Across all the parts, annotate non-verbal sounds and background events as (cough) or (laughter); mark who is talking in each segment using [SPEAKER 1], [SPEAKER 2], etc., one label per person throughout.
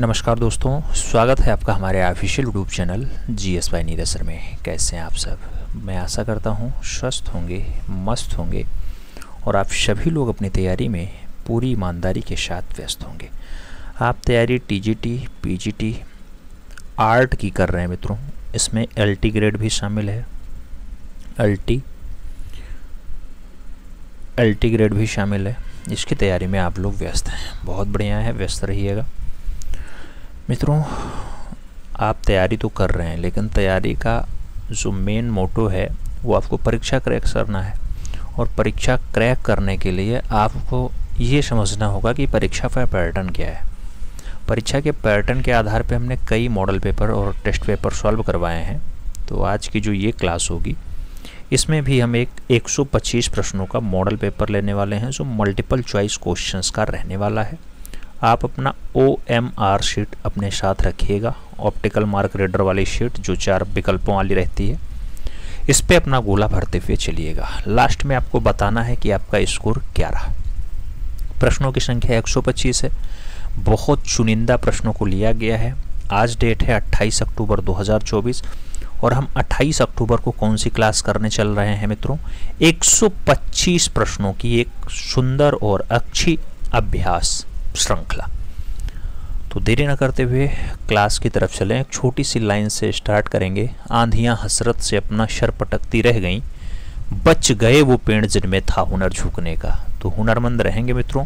[SPEAKER 1] नमस्कार दोस्तों स्वागत है आपका हमारे official YouTube channel G S Y Nirsar में कैसे हैं आप सब मैं आशा करता हूं स्वस्थ होंगे मस्त होंगे और आप सभी लोग अपनी तैयारी में पूरी ईमानदारी के साथ व्यस्त होंगे आप तैयारी टीजीटी पीजीटी आर्ट की कर रहे हैं मित्रों इसमें टी ग्रेड भी शामिल है एल एल टी ग्रेड भी शामिल है इसकी तैयारी में आप लोग व्यस्त हैं बहुत बढ़िया है व्यस्त रहिएगा मित्रों आप तैयारी तो कर रहे हैं लेकिन तैयारी का जो मेन मोटो है वो आपको परीक्षा क्रैक करना है और परीक्षा क्रैक करने के लिए आपको ये समझना होगा कि परीक्षा का पैटर्न क्या है परीक्षा के पैटर्न के आधार पर हमने कई मॉडल पेपर और टेस्ट पेपर सॉल्व करवाए हैं तो आज की जो ये क्लास होगी इसमें भी हम एक 125 प्रश्नों का मॉडल पेपर लेने वाले हैं जो मल्टीपल चॉइस क्वेश्चंस का रहने वाला है आप अपना ओ एम आर शीट अपने साथ रखिएगा ऑप्टिकल मार्क रेडर वाली शीट जो चार विकल्पों वाली रहती है इस पर अपना गोला भरते हुए चलिएगा लास्ट में आपको बताना है कि आपका स्कोर क्या रहा प्रश्नों की संख्या एक है बहुत चुनिंदा प्रश्नों को लिया गया है आज डेट है 28 अक्टूबर 2024 और हम 28 अक्टूबर को कौन सी क्लास करने चल रहे हैं मित्रों 125 प्रश्नों की एक सुंदर और अच्छी अभ्यास श्रृंखला तो देरी न करते हुए क्लास की तरफ चलें एक छोटी सी लाइन से स्टार्ट करेंगे आंधियां हसरत से अपना शर पटकती रह गईं बच गए वो पेड़ जिनमें था हुनर झुकने का तो हुनरमंद रहेंगे मित्रों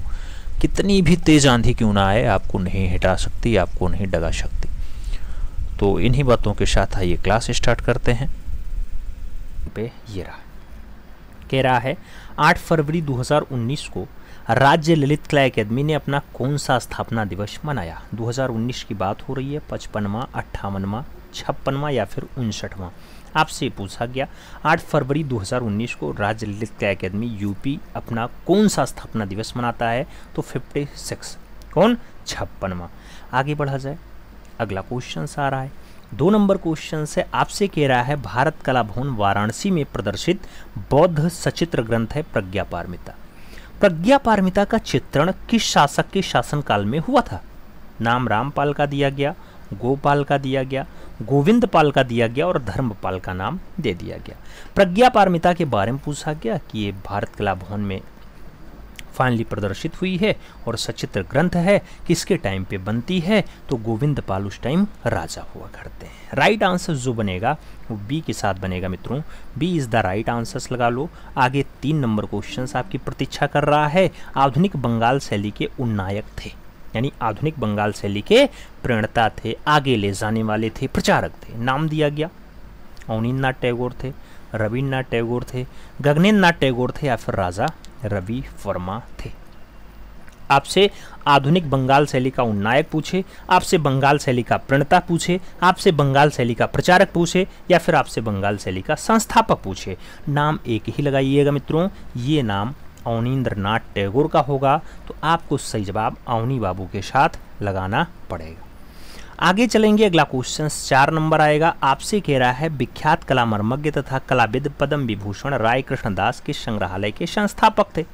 [SPEAKER 1] कितनी भी तेज़ आंधी क्यों ना आए आपको नहीं हटा सकती आपको नहीं डगा सकती तो इन्हीं बातों के साथ आइए क्लास स्टार्ट करते हैं पे ये रहा कह रहा है आठ फरवरी उन्नीस को राज्य ललित कला अकेदमी ने अपना कौन सा स्थापना दिवस मनाया 2019 की बात हो रही है पचपनवा अट्ठावनवा छप्पनवा या फिर उनसठवा आपसे पूछा गया 8 फरवरी 2019 को राज्य ललित कला अकेदमी यूपी अपना कौन सा स्थापना दिवस मनाता है तो 56 कौन छप्पनवा आगे बढ़ा जाए अगला क्वेश्चन आ रहा है दो नंबर क्वेश्चन से आपसे कह रहा है भारत कला भवन वाराणसी में प्रदर्शित बौद्ध सचित्र ग्रंथ है प्रज्ञा पारमिता प्रज्ञा पारमिता का चित्रण किस शासक के शासनकाल में हुआ था नाम रामपाल का दिया गया गोपाल का दिया गया गोविंद पाल का दिया गया और धर्मपाल का नाम दे दिया गया प्रज्ञा पारमिता के बारे में पूछा गया कि ये भारत कला भवन में फाइनली प्रदर्शित हुई है और सचित्र ग्रंथ है किसके टाइम पे बनती है तो गोविंद पाल उस टाइम राजा हुआ करते हैं राइट आंसर जो बनेगा वो बी के साथ बनेगा मित्रों B is the right answers लगा लो आगे तीन नंबर क्वेश्चन आपकी प्रतीक्षा कर रहा है आधुनिक बंगाल शैली के उन्नायक थे यानी आधुनिक बंगाल शैली के प्रेरणता थे आगे ले जाने वाले थे प्रचारक थे नाम दिया गया अवनीन्द्रनाथ टैगोर थे रविन्द्रनाथ टैगोर थे गगनेन्द्रनाथ टैगोर थे या फिर राजा रवि वर्मा थे आपसे आधुनिक बंगाल शैली का उन्नायक पूछे आपसे बंगाल शैली का प्रणता पूछे आपसे बंगाल शैली का प्रचारक पूछे या फिर आपसे बंगाल शैली का संस्थापक पूछे नाम एक ही लगाइएगा मित्रों ये नाम अवनीन्द्र नाथ टैगोर का होगा तो आपको सही जवाब अवनी बाबू के साथ लगाना पड़ेगा आगे चलेंगे अगला क्वेश्चन चार नंबर आएगा आपसे कह रहा है विख्यात कला मर्मज्ञ तथा कलाविद पद्म विभूषण राय कृष्णदास के संग्रहालय के संस्थापक थे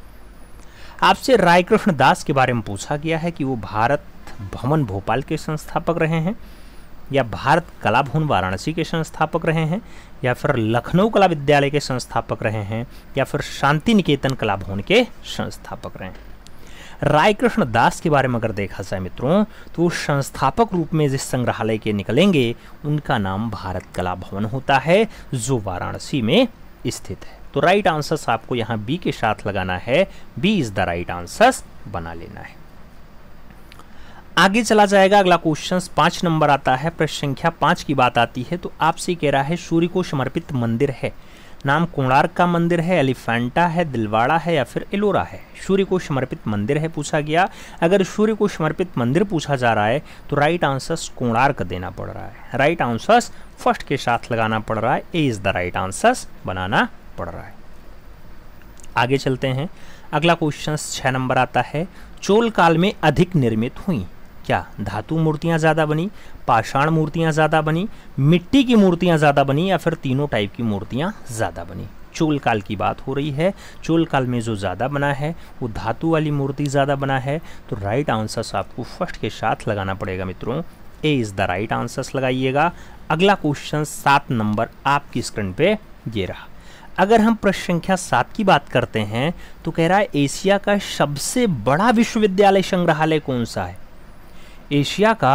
[SPEAKER 1] आपसे राय कृष्णदास के बारे में पूछा गया है कि वो भारत भवन भोपाल के संस्थापक रहे हैं या भारत कला भवन वाराणसी के संस्थापक रहे हैं या फिर लखनऊ कला विद्यालय के संस्थापक रहे हैं या फिर शांति निकेतन कला भवन के संस्थापक रहे हैं रायकृष्ण दास के बारे में अगर देखा जाए मित्रों तो संस्थापक रूप में जिस संग्रहालय के निकलेंगे उनका नाम भारत कला भवन होता है जो वाराणसी में स्थित है तो राइट आंसर्स आपको यहाँ बी के साथ लगाना है B is the right answers बना लेना है आगे चला जाएगा अगला क्वेश्चन पांच नंबर आता है प्रश्न संख्या पांच की बात आती है तो आपसे कह रहा है सूर्य को समर्पित मंदिर है नाम कोणार्क का मंदिर है एलिफेंटा है दिलवाड़ा है या फिर एलोरा है सूर्य को समर्पित मंदिर है पूछा गया अगर सूर्य को समर्पित मंदिर पूछा जा रहा है तो राइट आंसर्स कोणार्क देना पड़ रहा है राइट आंसर्स फर्स्ट के साथ लगाना पड़ रहा है A is the right answers बनाना पड़ रहा है आगे चलते हैं अगला क्वेश्चन छः नंबर आता है चोल काल में अधिक निर्मित हुई क्या धातु मूर्तियां ज़्यादा बनी पाषाण मूर्तियाँ ज़्यादा बनी मिट्टी की मूर्तियाँ ज़्यादा बनी या फिर तीनों टाइप की मूर्तियाँ ज़्यादा बनी चोल काल की बात हो रही है चोल काल में जो ज़्यादा बना है वो धातु वाली मूर्ति ज़्यादा बना है तो राइट आंसर्स आपको फर्स्ट के साथ लगाना पड़ेगा मित्रों A is the right answers लगाइएगा अगला क्वेश्चन सात नंबर आपकी स्क्रीन पे ये रहा अगर हम प्रश्न संख्या सात की बात करते हैं तो कह रहा है एशिया का सबसे बड़ा विश्वविद्यालय संग्रहालय कौन सा है एशिया का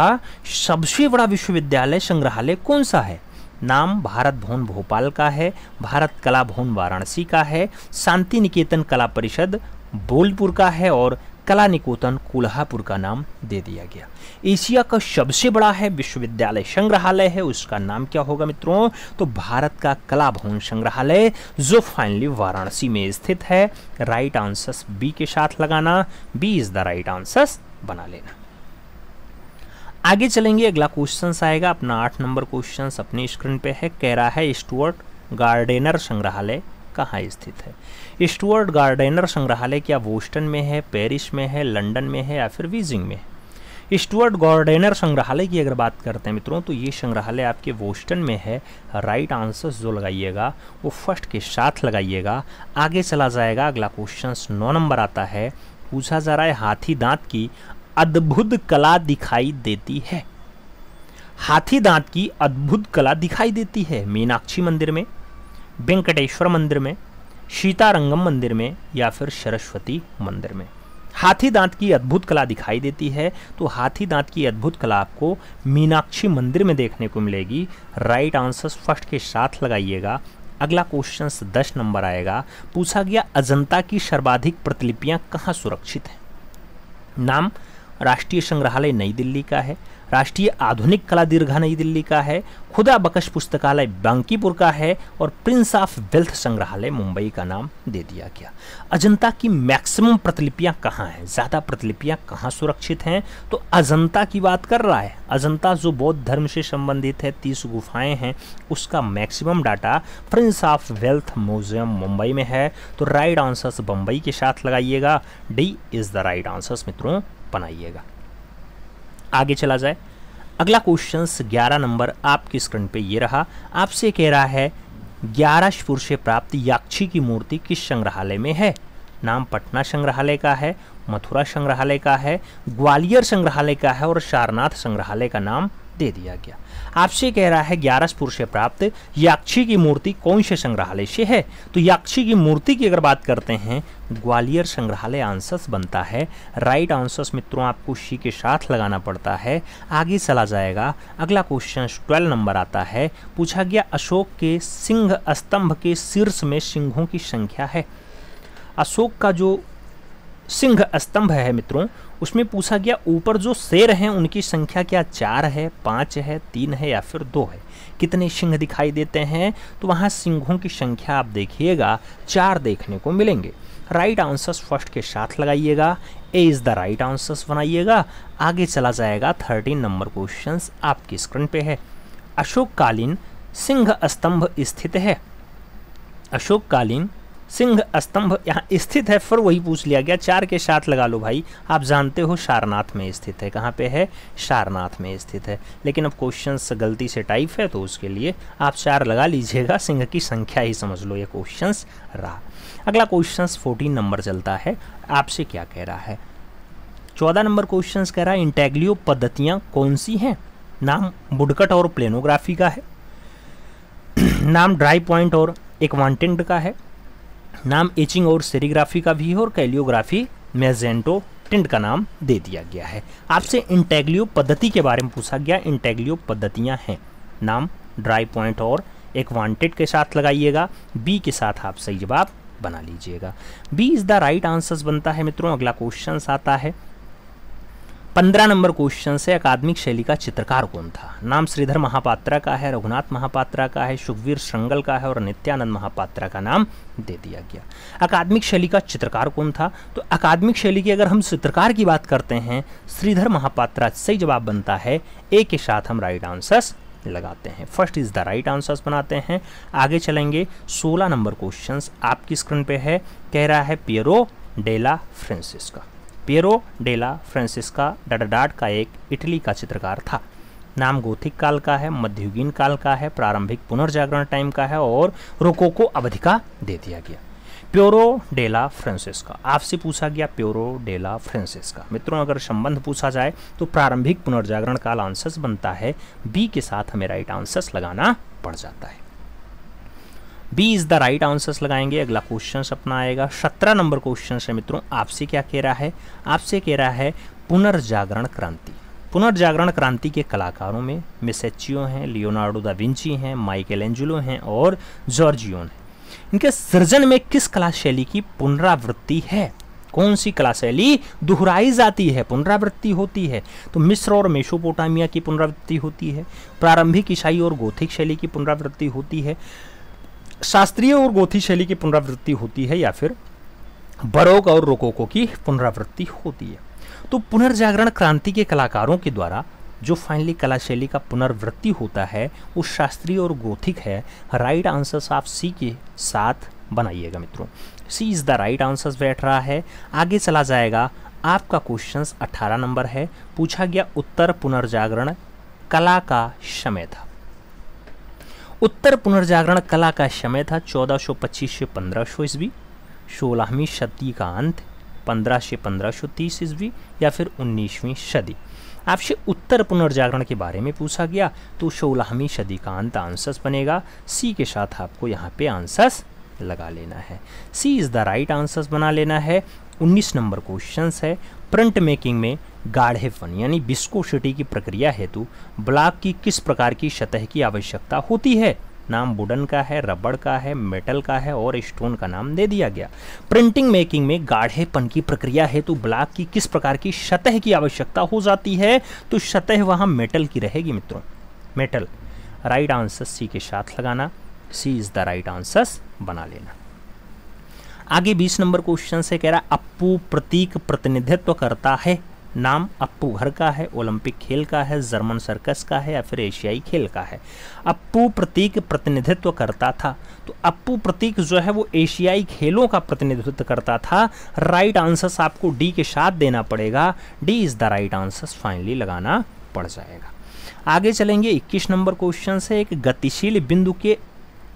[SPEAKER 1] सबसे बड़ा विश्वविद्यालय संग्रहालय कौन सा है नाम भारत भवन भोपाल का है भारत कला भवन वाराणसी का है शांति निकेतन कला परिषद बोलपुर का है और कला निकेतन कोल्हापुर का नाम दे दिया गया एशिया का सबसे बड़ा है विश्वविद्यालय संग्रहालय है उसका नाम क्या होगा मित्रों तो भारत का कला भवन संग्रहालय जो फाइनली वाराणसी में स्थित है राइट आंसर्स बी के साथ लगाना B is the right answers बना लेना आगे चलेंगे अगला क्वेश्चन आएगा अपना आठ नंबर क्वेश्चन अपने स्क्रीन पे है कह रहा है स्टुअर्ट गार्डेनर संग्रहालय कहाँ स्थित है स्टुअर्ट गार्डेनर संग्रहालय क्या बोस्टन में है पेरिस में है लंडन में है या फिर बीजिंग में है स्टुअर्ट गार्डेनर संग्रहालय की अगर बात करते हैं मित्रों तो ये संग्रहालय आपके बोस्टन में है राइट आंसर जो लगाइएगा वो फर्स्ट के साथ लगाइएगा आगे चला जाएगा अगला क्वेश्चन नौ नंबर आता है पूछा जा रहा है हाथी दांत की अद्भुत कला दिखाई देती है हाथी दांत की अद्भुत कला दिखाई देती है मीनाक्षी मंदिर में वेंकटेश्वर मंदिर में सीतारंगम मंदिर में या फिर सरस्वती मंदिर में हाथी दांत की अद्भुत कला दिखाई देती है तो हाथी दांत की अद्भुत कला आपको मीनाक्षी मंदिर में देखने को मिलेगी राइट आंसर फर्स्ट के साथ लगाइएगा अगला क्वेश्चन दस नंबर आएगा पूछा गया अजंता की सर्वाधिक प्रतिलिपियां कहाँ सुरक्षित हैं नाम राष्ट्रीय संग्रहालय नई दिल्ली का है राष्ट्रीय आधुनिक कला दीर्घा नई दिल्ली का है खुदा बकश पुस्तकालय बांकीपुर का है और प्रिंस ऑफ वेल्थ संग्रहालय मुंबई का नाम दे दिया गया अजंता की मैक्सिमम प्रतिलिपियां कहाँ हैं ज़्यादा प्रतिलिपियां कहाँ सुरक्षित हैं तो अजंता की बात कर रहा है अजंता जो बौद्ध धर्म से संबंधित है तीस गुफाएं हैं उसका maximum data prince of Wales museum Mumbai में है तो राइट आंसर्स बम्बई के साथ लगाइएगा D is the right answers मित्रों बनाइएगा आगे चला जाए अगला क्वेश्चन ग्यारह नंबर आपकी स्क्रीन पे ये रहा आपसे कह रहा है ग्यारह स्पुर से प्राप्त याक्षी की मूर्ति किस संग्रहालय में है नाम पटना संग्रहालय का है मथुरा संग्रहालय का है ग्वालियर संग्रहालय का है और सारनाथ संग्रहालय का नाम दे दिया गया आपसे कह रहा है पुरुष से प्राप्त याक्षी की मूर्ति कौन से संग्रहालय से है तो याक्षी की मूर्ति की अगर बात करते हैं ग्वालियर संग्रहालय आंसर्स बनता है राइट आंसर्स मित्रों आपको शी के साथ लगाना पड़ता है आगे चला जाएगा अगला क्वेश्चन ट्वेल्व नंबर आता है पूछा गया अशोक के सिंह स्तंभ के शीर्ष में सिंहों की संख्या है अशोक का जो सिंह स्तंभ है मित्रों उसमें पूछा गया ऊपर जो शेर हैं उनकी संख्या क्या चार है पाँच है तीन है या फिर दो है कितने सिंह दिखाई देते हैं तो वहाँ सिंहों की संख्या आप देखिएगा चार देखने को मिलेंगे राइट आंसर्स फर्स्ट के साथ लगाइएगा A is the right answers बनाइएगा आगे चला जाएगा थर्टीन नंबर क्वेश्चन आपकी स्क्रीन पे है अशोककालीन सिंह स्तंभ स्थित है अशोककालीन सिंह स्तंभ यहाँ स्थित है फिर वही पूछ लिया गया चार के साथ लगा लो भाई आप जानते हो सारनाथ में स्थित है कहाँ पे है सारनाथ में स्थित है लेकिन अब क्वेश्चन गलती से टाइप है तो उसके लिए आप चार लगा लीजिएगा सिंह की संख्या ही समझ लो ये क्वेश्चन रहा अगला क्वेश्चन फोर्टीन नंबर चलता है आपसे क्या कह रहा है चौदह नंबर क्वेश्चन कह रहा है इंटेग्लियो पद्धतियाँ कौन सी हैं नाम बुडकट और प्लेनोग्राफी का है (clears throat) नाम ड्राई पॉइंट और एक वांटेंट का है नाम एचिंग और सेरीग्राफी का भी है और कैलियोग्राफी मेजेंटो टिंट का नाम दे दिया गया है आपसे इंटेग्लियो पद्धति के बारे में पूछा गया इंटेग्लियो पद्धतियाँ हैं नाम ड्राई पॉइंट और एक वांटेड के साथ लगाइएगा बी के साथ आप सही जवाब बना लीजिएगा B is the right answers बनता है मित्रों अगला क्वेश्चन आता है पंद्रह नंबर क्वेश्चन से अकादमिक शैली का चित्रकार कौन था नाम श्रीधर महापात्रा का है रघुनाथ महापात्रा का है सुखवीर श्रृंगल का है और नित्यानंद महापात्रा का नाम दे दिया गया अकादमिक शैली का चित्रकार कौन था तो अकादमिक शैली की अगर हम चित्रकार की बात करते हैं श्रीधर महापात्रा सही जवाब बनता है ए के साथ हम राइट आंसर्स लगाते हैं first is the right answers बनाते हैं आगे चलेंगे सोलह नंबर क्वेश्चन आपकी स्क्रीन पर है कह रहा है पियरो डेला फ्रेंसिस का पेरो डेला फ्रांसिस्का डाडाडाट का एक इटली का चित्रकार था नाम गोथिक काल का है मध्ययुगीन काल का है प्रारंभिक पुनर्जागरण टाइम का है और रोको को अवधि का दे दिया गया प्योरो डेला फ्रांसिस्का आपसे पूछा गया प्योरो डेला फ्रांसिस्का मित्रों अगर संबंध पूछा जाए तो प्रारंभिक पुनर्जागरण काल आंसर्स बनता है बी के साथ हमें राइट आंसर्स लगाना पड़ जाता है B is the right answers लगाएंगे अगला क्वेश्चन अपना आएगा सत्रह नंबर क्वेश्चन है मित्रों आपसे क्या कह रहा है आपसे कह रहा है पुनर्जागरण क्रांति पुनर्जागरण क्रांति के कलाकारों में मिसेचियो हैं लियोनार्डो दा विंची हैं माइकल एंजुलो हैं और जॉर्जियोन हैं इनके सृजन में किस कला शैली की पुनरावृत्ति है कौन सी कला शैली दोहराई जाती है पुनरावृत्ति होती है तो मिस्र और मेसोपोटामिया की पुनरावृत्ति होती है प्रारंभिक ईसाई और गोथिक शैली की पुनरावृत्ति होती है शास्त्रीय और गोथी शैली की पुनरावृत्ति होती है या फिर बरोक और रोकोको की पुनरावृत्ति होती है तो पुनर्जागरण क्रांति के कलाकारों के द्वारा जो फाइनली कला शैली का पुनर्वृत्ति होता है वो शास्त्रीय और गोथिक है राइट आंसर्स आप सी के साथ बनाइएगा मित्रों C is the right answers बैठ रहा है आगे चला जाएगा आपका क्वेश्चन 18 नंबर है पूछा गया उत्तर पुनर्जागरण कला का समय था उत्तर पुनर्जागरण कला का समय था 1425 से 1500 ईस्वी सोलहवीं सदी का अंत 15 से 1530 ईस्वी या फिर 19वीं सदी आपसे उत्तर पुनर्जागरण के बारे में पूछा गया तो सोलहवीं सदी का अंत आंसर्स बनेगा सी के साथ आपको यहाँ पे आंसर्स लगा लेना है C is the right answers बना लेना है 19 नंबर क्वेश्चन है प्रिंट मेकिंग में गाढ़ेपन यानी बिस्कोसिटी की प्रक्रिया हेतु ब्लॉक की किस प्रकार की सतह की आवश्यकता होती है नाम वुडन का है रबड़ का है मेटल का है और स्टोन का नाम दे दिया गया प्रिंटिंग मेकिंग में गाढ़ेपन की प्रक्रिया हेतु ब्लॉक की किस प्रकार की सतह की आवश्यकता हो जाती है तो सतह वहाँ मेटल की रहेगी मित्रों मेटल राइट आंसर सी के साथ लगाना C is the right answer बना लेना आगे बीस नंबर क्वेश्चन से कह रहा अप्पू प्रतीक प्रतिनिधित्व करता है नाम अप्पू घर का है ओलंपिक खेल का है जर्मन सर्कस का है या फिर एशियाई खेल का है अप्पू प्रतीक प्रतिनिधित्व करता था तो अप्पू प्रतीक जो है वो एशियाई खेलों का प्रतिनिधित्व करता था राइट आंसर्स आपको डी के साथ देना पड़ेगा D is the right answers finally लगाना पड़ जाएगा आगे चलेंगे 21 नंबर क्वेश्चन से एक गतिशील बिंदु के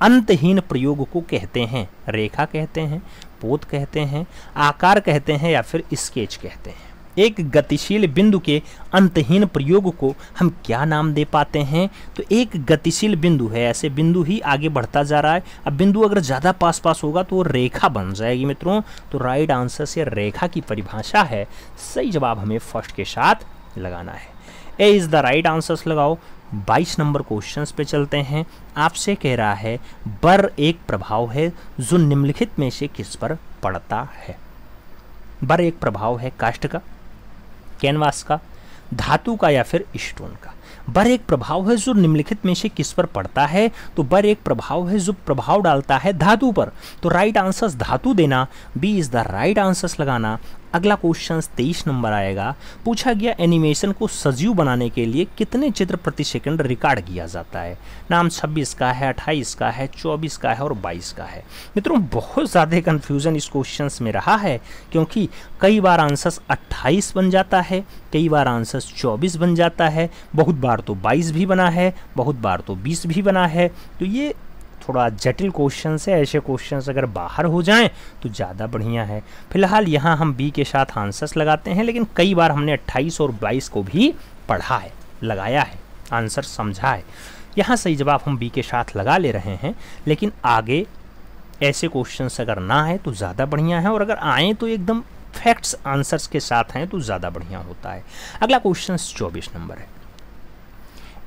[SPEAKER 1] अंतहीन प्रयोग को कहते हैं रेखा कहते हैं पोत कहते हैं आकार कहते हैं या फिर स्केच कहते हैं एक गतिशील बिंदु के अंतहीन प्रयोग को हम क्या नाम दे पाते हैं तो एक गतिशील बिंदु है ऐसे बिंदु ही आगे बढ़ता जा रहा है अब बिंदु अगर ज़्यादा पास पास होगा तो वो रेखा बन जाएगी मित्रों तो राइट आंसर से रेखा की परिभाषा है सही जवाब हमें फर्स्ट के साथ लगाना है A is the right answers लगाओ बाईस नंबर क्वेश्चन पे चलते हैं आपसे कह रहा है बर एक प्रभाव है जो निम्नलिखित में से किस पर पड़ता है बर एक प्रभाव है काष्ट का कैनवास का धातु का या फिर स्टोन का बर एक प्रभाव है जो निम्नलिखित में से किस पर पड़ता है तो बर एक प्रभाव है जो प्रभाव डालता है धातु पर तो राइट आंसर धातु देना B is the right answer लगाना अगला क्वेश्चन तेईस नंबर आएगा पूछा गया एनिमेशन को सजीव बनाने के लिए कितने चित्र प्रति सेकंड रिकॉर्ड किया जाता है नाम छब्बीस का है अट्ठाईस का है चौबीस का है और बाईस का है मित्रों बहुत ज़्यादा कन्फ्यूज़न इस क्वेश्चन में रहा है क्योंकि कई बार आंसर्स अट्ठाईस बन जाता है कई बार आंसर्स चौबीस बन जाता है बहुत बार तो बाईस भी बना है बहुत बार तो बीस भी बना है तो ये थोड़ा जटिल क्वेश्चन है ऐसे क्वेश्चन अगर बाहर हो जाएँ तो ज़्यादा बढ़िया है फिलहाल यहाँ हम बी के साथ आंसर्स लगाते हैं लेकिन कई बार हमने अट्ठाईस और बाईस को भी पढ़ा है लगाया है आंसर समझा है यहाँ सही जवाब हम बी के साथ लगा ले रहे हैं लेकिन आगे ऐसे क्वेश्चंस अगर ना आए तो ज़्यादा बढ़िया है और अगर आए तो एकदम फैक्ट्स आंसर्स के साथ हैं तो ज़्यादा बढ़िया होता है अगला क्वेश्चन चौबीस नंबर है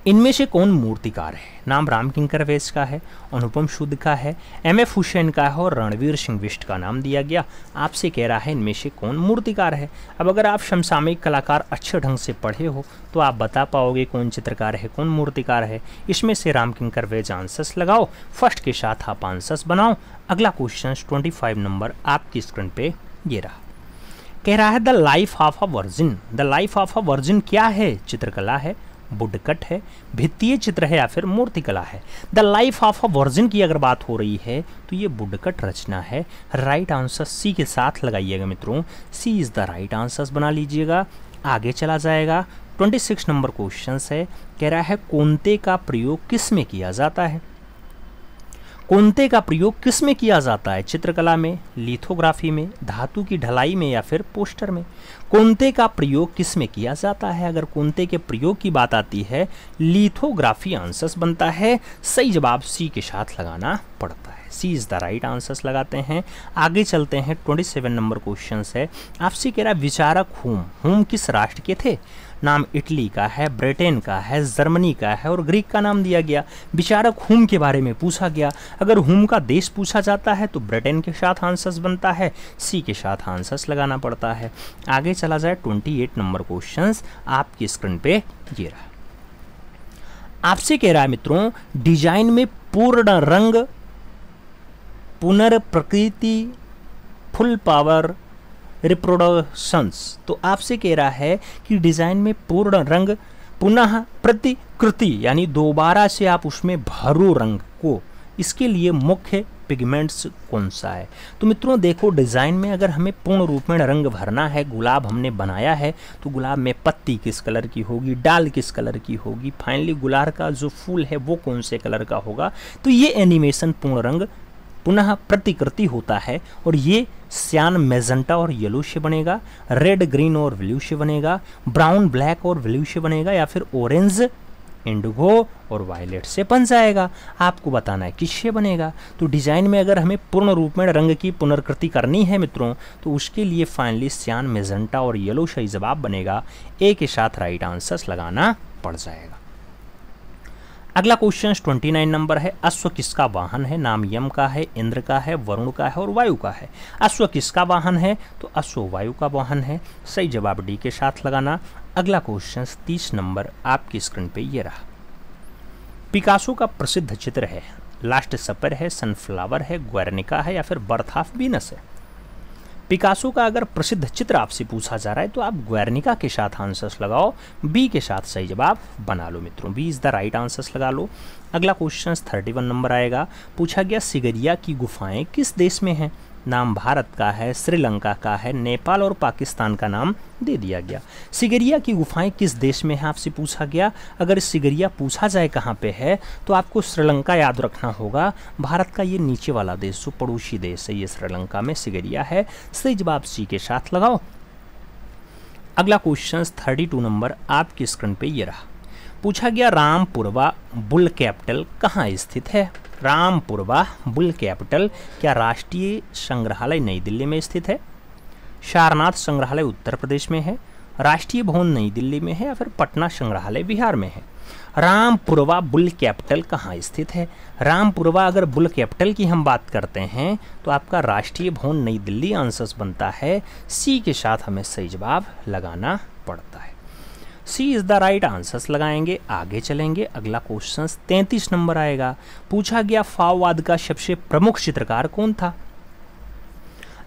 [SPEAKER 1] इनमें से कौन मूर्तिकार है नाम राम किंकर वेस का है अनुपम शुद्ध का है एम एफ हुसैन का है और रणवीर सिंह विष्ट का नाम दिया गया आपसे कह रहा है इनमें से कौन मूर्तिकार है अब अगर आप शमसामयिक कलाकार अच्छे ढंग से पढ़े हो तो आप बता पाओगे कौन चित्रकार है कौन मूर्तिकार है इसमें से राम किंकर वेज आंसर्स लगाओ फर्स्ट के साथ आप आंसर्स बनाओ अगला क्वेश्चन ट्वेंटी नंबर आपकी स्क्रीन पर ये रहा कह रहा है the life of a virgin the life of a virgin क्या है चित्रकला है बुडकट है भित्तीय चित्र है या फिर मूर्तिकला है the life of a virgin की अगर बात हो रही है तो ये बुडकट रचना है राइट आंसर सी के साथ लगाइएगा मित्रों C is the right answer बना लीजिएगा आगे चला जाएगा 26 नंबर क्वेश्चन है कह रहा है कोंते का प्रयोग किस में किया जाता है कोंते का प्रयोग किस में किया जाता है चित्रकला में लिथोग्राफी में धातु की ढलाई में या फिर पोस्टर में कुंते का प्रयोग किस में किया जाता है अगर कुंते के प्रयोग की बात आती है लिथोग्राफी आंसर्स बनता है सही जवाब सी के साथ लगाना पड़ता है C is the right answers लगाते हैं आगे चलते हैं ट्वेंटी सेवन नंबर क्वेश्चन है आपसे कह रहा है विचारक होम होम किस राष्ट्र के थे नाम इटली का है ब्रिटेन का है जर्मनी का है और ग्रीक का नाम दिया गया विचारक हुम के बारे में पूछा गया अगर हुम का देश पूछा जाता है तो ब्रिटेन के साथ आंसर्स बनता है सी के साथ आंसर्स लगाना पड़ता है आगे चला जाए ट्वेंटी एट नंबर क्वेश्चन आपकी स्क्रीन पे ये रहा आपसे कह रहा है मित्रों डिजाइन में पूर्ण रंग पुनर्प्रकृति फुल पावर रिप्रोडक्शंस तो आपसे कह रहा है कि डिज़ाइन में पूर्ण रंग पुनः प्रतिकृति यानी दोबारा से आप उसमें भरो रंग को इसके लिए मुख्य पिगमेंट्स कौन सा है तो मित्रों देखो डिज़ाइन में अगर हमें पूर्ण रूप में रंग भरना है गुलाब हमने बनाया है तो गुलाब में पत्ती किस कलर की होगी डाल किस कलर की होगी फाइनली गुलाब का जो फूल है वो कौन से कलर का होगा तो ये एनिमेशन पूर्ण रंग पुनः प्रतिकृति होता है और ये सियान मेजेंटा और येलो से बनेगा रेड ग्रीन और ब्लू से बनेगा ब्राउन ब्लैक और ब्लू से बनेगा या फिर ऑरेंज इंडिगो और वायलेट से बन जाएगा आपको बताना है किससे बनेगा तो डिज़ाइन में अगर हमें पूर्ण रूप में रंग की पुनर्कृति करनी है मित्रों तो उसके लिए फाइनली सियान मेजेंटा और येलो शाही जवाब बनेगा ए के साथ राइट आंसर्स लगाना पड़ जाएगा अगला क्वेश्चन 29 नंबर है अश्व किसका वाहन है नाम यम का है इंद्र का है वरुण का है और वायु का है अश्व किसका वाहन है तो अश्व वायु का वाहन है सही जवाब डी के साथ लगाना अगला क्वेश्चन 30 नंबर आपकी स्क्रीन पे ये रहा पिकासो का प्रसिद्ध चित्र है लास्ट सपर है सनफ्लावर है ग्वर्निका है या फिर बर्थ ऑफ बीनस है पिकासो का अगर प्रसिद्ध चित्र आपसे पूछा जा रहा है तो आप ग्वैरनिका के साथ आंसर्स लगाओ बी के साथ सही जवाब बना लो मित्रों B is the right answers लगा लो अगला क्वेश्चन थर्टी वन नंबर आएगा पूछा गया सिगरिया की गुफाएं किस देश में हैं नाम भारत का है श्रीलंका का है नेपाल और पाकिस्तान का नाम दे दिया गया सिगरिया की गुफाएं किस देश में हैं आपसे पूछा गया अगर सिगरिया पूछा जाए कहाँ पे है तो आपको श्रीलंका याद रखना होगा भारत का ये नीचे वाला देश जो पड़ोसी देश है ये श्रीलंका में सिगरिया है सही जवाब सी के साथ लगाओ अगला क्वेश्चन थर्टी टू नंबर आपकी स्क्रीन पर यह रहा पूछा गया रामपुरवा बुल कैपिटल कहाँ स्थित है रामपुरवा बुल कैपिटल क्या राष्ट्रीय संग्रहालय नई दिल्ली में स्थित है सारनाथ संग्रहालय उत्तर प्रदेश में है राष्ट्रीय भवन नई दिल्ली में है या फिर पटना संग्रहालय बिहार में है रामपुरवा बुल कैपिटल कहाँ स्थित है रामपुरवा अगर बुल कैपिटल की हम बात करते हैं तो आपका राष्ट्रीय भवन नई दिल्ली आंसर्स बनता है सी के साथ हमें सही जवाब लगाना पड़ता है C is the right answers लगाएंगे आगे चलेंगे अगला क्वेश्चन तैंतीस नंबर आएगा पूछा गया फाववाद का सबसे प्रमुख चित्रकार कौन था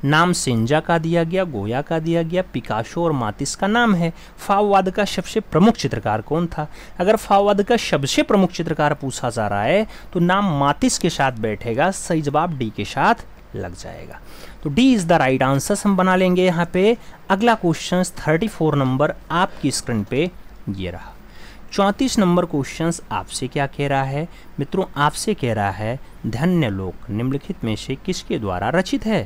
[SPEAKER 1] नाम सेंजा का दिया गया गोया का दिया गया पिकाशो और मातिस का नाम है फाववाद का सबसे प्रमुख चित्रकार कौन था अगर फाववाद का सबसे प्रमुख चित्रकार पूछा जा रहा है तो नाम मातिस के साथ बैठेगा सही जवाब डी के साथ लग जाएगा तो D is the right answer हम बना लेंगे यहाँ पे अगला क्वेश्चन 34 नंबर आपकी स्क्रीन पे ये रहा चौंतीस नंबर क्वेश्चन आपसे क्या कह रहा है मित्रों आपसे कह रहा है धन्य लोक निम्नलिखित में से किसके द्वारा रचित है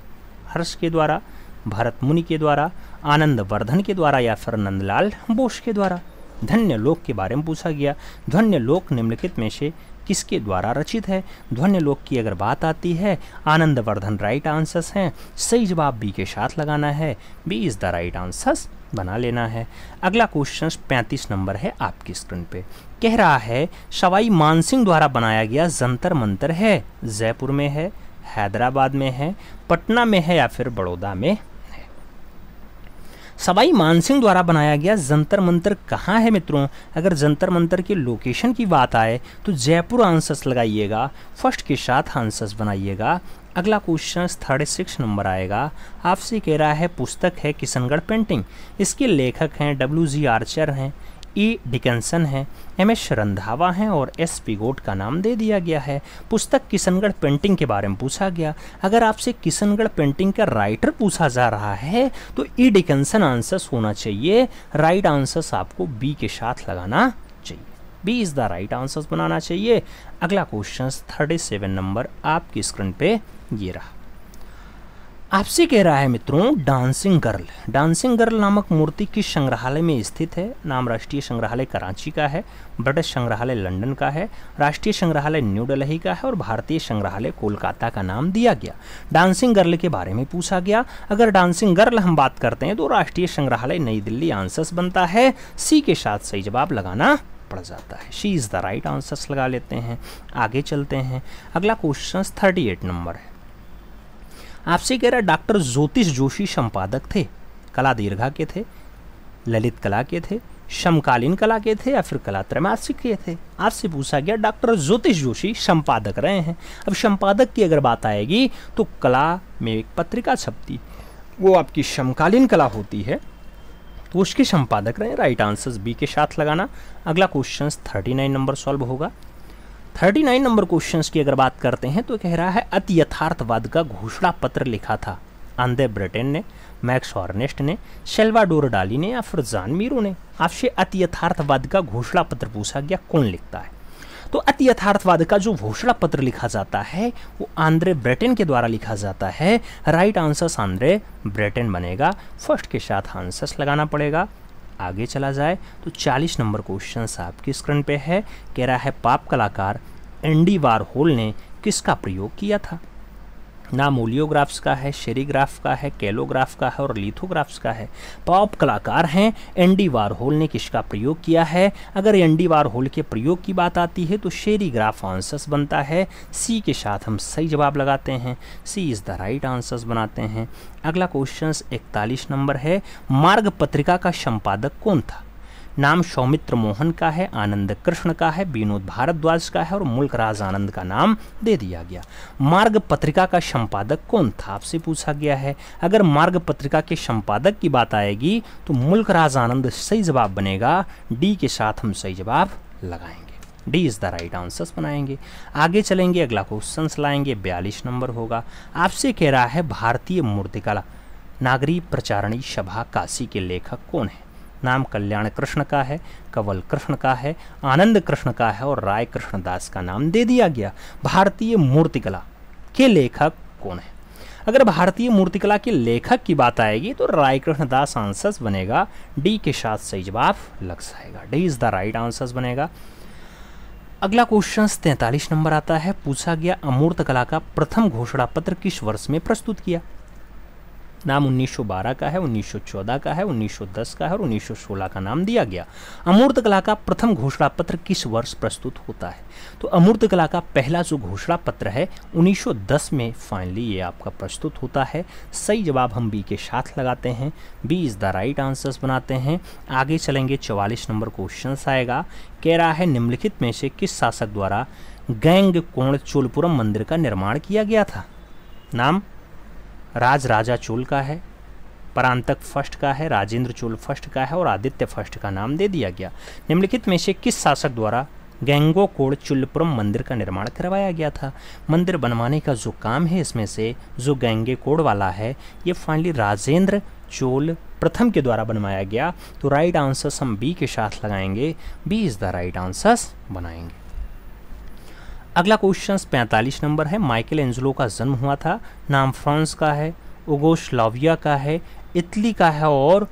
[SPEAKER 1] हर्ष के द्वारा भरत मुनि के द्वारा आनंद वर्धन के द्वारा या फिर नंदलाल बोस के द्वारा धन्य लोक के बारे में पूछा गया धन्य लोक निम्नलिखित में से किसके द्वारा रचित है ध्वन्य लोक की अगर बात आती है आनंदवर्धन राइट आंसर्स हैं सही जवाब बी के साथ लगाना है B is the right answers बना लेना है अगला क्वेश्चन पैंतीस नंबर है आपकी स्क्रीन पे कह रहा है सवाई मानसिंह द्वारा बनाया गया जंतर मंतर है जयपुर में है हैदराबाद में है पटना में है या फिर बड़ौदा में सवाई मानसिंह द्वारा बनाया गया जंतर मंतर कहाँ है मित्रों अगर जंतर मंतर के लोकेशन की बात आए तो जयपुर आंसर्स लगाइएगा फर्स्ट के साथ आंसर्स बनाइएगा अगला क्वेश्चन थर्ड सिक्स नंबर आएगा आपसे कह रहा है पुस्तक है किशनगढ़ पेंटिंग इसके लेखक हैं डब्ल्यू जी आर्चर हैं ई e. डिकनसन हैं एम एस रंधावा हैं और एस पिगोट का नाम दे दिया गया है पुस्तक किशनगढ़ पेंटिंग के बारे में पूछा गया अगर आपसे किशनगढ़ पेंटिंग का राइटर पूछा जा रहा है तो ई e. डिकनसन आंसर्स होना चाहिए राइट आंसर्स आपको बी के साथ लगाना चाहिए B is the right answers बनाना चाहिए अगला क्वेश्चन थर्टी सेवन नंबर आपकी स्क्रीन पे ये रहा आपसे कह रहा है मित्रों डांसिंग गर्ल डांसिंग गर्ल नामक मूर्ति किस संग्रहालय में स्थित है नाम राष्ट्रीय संग्रहालय कराची का है ब्रिटिश संग्रहालय लंदन का है राष्ट्रीय संग्रहालय न्यू दिल्ली का है और भारतीय संग्रहालय कोलकाता का नाम दिया गया डांसिंग गर्ल के बारे में पूछा गया अगर डांसिंग गर्ल हम बात करते हैं तो राष्ट्रीय संग्रहालय नई दिल्ली आंसर्स बनता है सी के साथ सही जवाब लगाना पड़ जाता है C is the right answers लगा लेते हैं आगे चलते हैं अगला क्वेश्चन थर्टी एट नंबर है आपसे कह रहा डॉक्टर ज्योतिष जोशी संपादक थे कला दीर्घा के थे ललित कला के थे समकालीन कला के थे या फिर कला त्रैमासिक के थे आपसे पूछा गया डॉक्टर ज्योतिष जोशी संपादक रहे हैं अब संपादक की अगर बात आएगी तो कला में एक पत्रिका छपती वो आपकी समकालीन कला होती है तो उसके संपादक रहे राइट आंसर्स बी के साथ लगाना अगला क्वेश्चन थर्टी नाइन नंबर सॉल्व होगा थर्टी नाइन नंबर क्वेश्चन की अगर बात करते हैं तो कह रहा है अति यथार्थवाद का घोषणा पत्र लिखा था आंदे ब्रिटेन ने मैक्स हॉर्नेस्ट ने शेलवाडोर डाली ने या फिर जान मीरू ने आपसे अति यथार्थवाद का घोषणा पत्र पूछा गया कौन लिखता है तो अति यथार्थवाद का जो घोषणा पत्र लिखा जाता है वो आंद्रे ब्रिटेन के द्वारा लिखा जाता है राइट आंसर्स आंद्रे ब्रिटेन बनेगा फर्स्ट के साथ आंसर्स लगाना पड़ेगा आगे चला जाए तो 40 नंबर क्वेश्चन आपके स्क्रीन पे है कह रहा है पाप कलाकार एंडी वारहोल ने किसका प्रयोग किया था नाम ओलियोग्राफ्स का है शेरीग्राफ का है कैलोग्राफ का है और लिथोग्राफ्स का है पॉप तो कलाकार हैं एन डी वारहोल ने किसका प्रयोग किया है अगर एन डी वारहोल के प्रयोग की बात आती है तो शेरीग्राफ आंसर्स बनता है सी के साथ हम सही जवाब लगाते हैं C is the right answers बनाते हैं अगला क्वेश्चन इकतालीस नंबर है मार्ग पत्रिका का संपादक कौन था नाम सौमित्र मोहन का है आनंद कृष्ण का है विनोद भारद्वाज का है और मुल्कराज आनंद का नाम दे दिया गया मार्ग पत्रिका का संपादक कौन था आपसे पूछा गया है अगर मार्ग पत्रिका के संपादक की बात आएगी तो मुल्कराज आनंद सही जवाब बनेगा डी के साथ हम सही जवाब लगाएंगे D is the right answers बनाएंगे आगे चलेंगे अगला क्वेश्चन लाएंगे बयालीस नंबर होगा आपसे कह रहा है भारतीय मूर्तिकला नागरी प्रचारणी सभा काशी के लेखक कौन है नाम कल्याण कृष्ण का है कवल कृष्ण का है आनंद कृष्ण का है और राय कृष्णदास का नाम दे दिया गया भारतीय मूर्तिकला के लेखक कौन है अगर भारतीय मूर्तिकला के लेखक की बात आएगी तो राय कृष्णदास आंसर्स बनेगा डी के साथ सही जवाब लग जाएगा D is the right answers बनेगा अगला क्वेश्चन तैंतालीस नंबर आता है पूछा गया अमूर्त कला का प्रथम घोषणा पत्र किस वर्ष में प्रस्तुत किया नाम 1912 का है 1914 का है 1910 का है और 1916 का नाम दिया गया अमूर्त कला का प्रथम घोषणा पत्र किस वर्ष प्रस्तुत होता है तो अमूर्त कला का पहला जो घोषणा पत्र है 1910 में फाइनली ये आपका प्रस्तुत होता है सही जवाब हम बी के साथ लगाते हैं B is the right answers बनाते हैं आगे चलेंगे चवालीस नंबर क्वेश्चन आएगा कह रहा है निम्नलिखित में से किस शासक द्वारा गैंग कोण चोलपुरम मंदिर का निर्माण किया गया था नाम राज राजा चोल का है परांतक फर्स्ट का है राजेंद्र चोल फर्स्ट का है और आदित्य फर्स्ट का नाम दे दिया गया निम्नलिखित में से किस शासक द्वारा गैंगो कोड चुल्लपुरम मंदिर का निर्माण करवाया गया था मंदिर बनवाने का जो काम है इसमें से जो गैंगे कोड वाला है ये फाइनली राजेंद्र चोल प्रथम के द्वारा बनवाया गया तो राइट आंसर्स हम बी के साथ लगाएंगे B is the right answers बनाएंगे अगला क्वेश्चन पैंतालीस नंबर है माइकल एंजलो का जन्म हुआ था नाम फ्रांस का है ओगोस्लाविया का है इटली का है और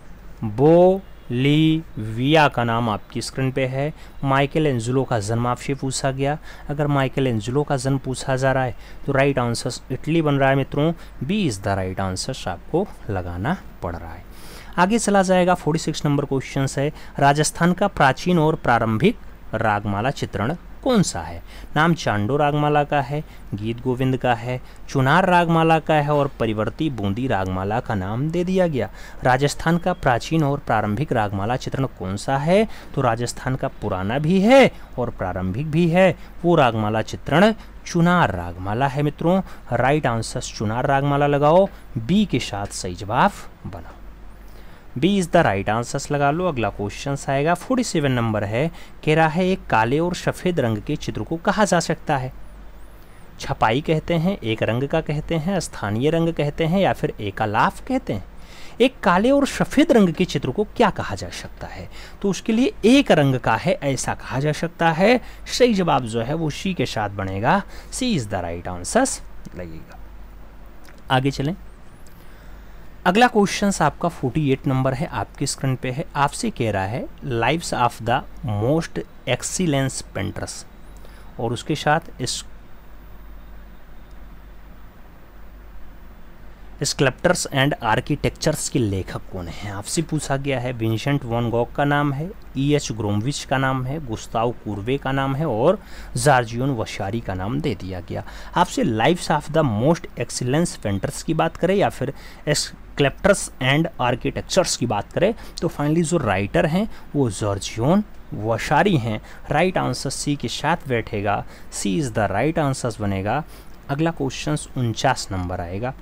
[SPEAKER 1] बोलीविया का नाम आपकी स्क्रीन पे है माइकल एंजलो का जन्म आपसे पूछा गया अगर माइकल एंजलो का जन्म पूछा जा रहा है तो राइट आंसर इटली बन रहा है मित्रों B is the right answer आपको लगाना पड़ रहा है आगे चला जाएगा 46 नंबर क्वेश्चन है राजस्थान का प्राचीन और प्रारंभिक रागमाला चित्रण कौन सा है नाम चांडो रागमाला का है गीत गोविंद का है चुनार रागमाला का है और परिवर्ती बूंदी रागमाला का नाम दे दिया गया राजस्थान का प्राचीन और प्रारंभिक रागमाला चित्रण कौन सा है तो राजस्थान का पुराना भी है और प्रारंभिक भी है वो रागमाला चित्रण चुनार रागमाला है मित्रों राइट आंसर चुनार रागमाला लगाओ बी के साथ सही जवाब बनाओ B is the right answers लगा लो अगला क्वेश्चन आएगा फोर्टी सेवन नंबर है कह रहा है एक काले और सफ़ेद रंग के चित्र को कहा जा सकता है छपाई कहते हैं एक रंग का कहते हैं स्थानीय रंग कहते हैं या फिर एकालाफ कहते हैं एक काले और सफ़ेद रंग के चित्र को क्या कहा जा सकता है तो उसके लिए एक रंग का है ऐसा कहा जा सकता है सही जवाब जो है वो सी के साथ बनेगा C is the right answers लगेगा आगे चलें अगला क्वेश्चन आपका 48 नंबर है आपकी स्क्रीन पे है आपसे कह रहा है lives of the most excellence painters और उसके साथ इस स्कल्प्टर्स एंड आर्किटेक्चर्स के लेखक कौन हैं आपसे पूछा गया है विंसेंट वॉन गॉक का नाम है ई एच ग्रोमविच का नाम है गुस्ताव कुर्वे का नाम है और जार्जियोन वशारी का नाम दे दिया गया आपसे lives of the most excellence painters की बात करें या फिर क्लेप्टर्स एंड आर्किटेक्चर्स की बात करें तो फाइनली जो राइटर हैं वो जॉर्जियोन वशारी हैं राइट आंसर सी के साथ बैठेगा C is the right answers बनेगा अगला क्वेश्चन उनचास नंबर आएगा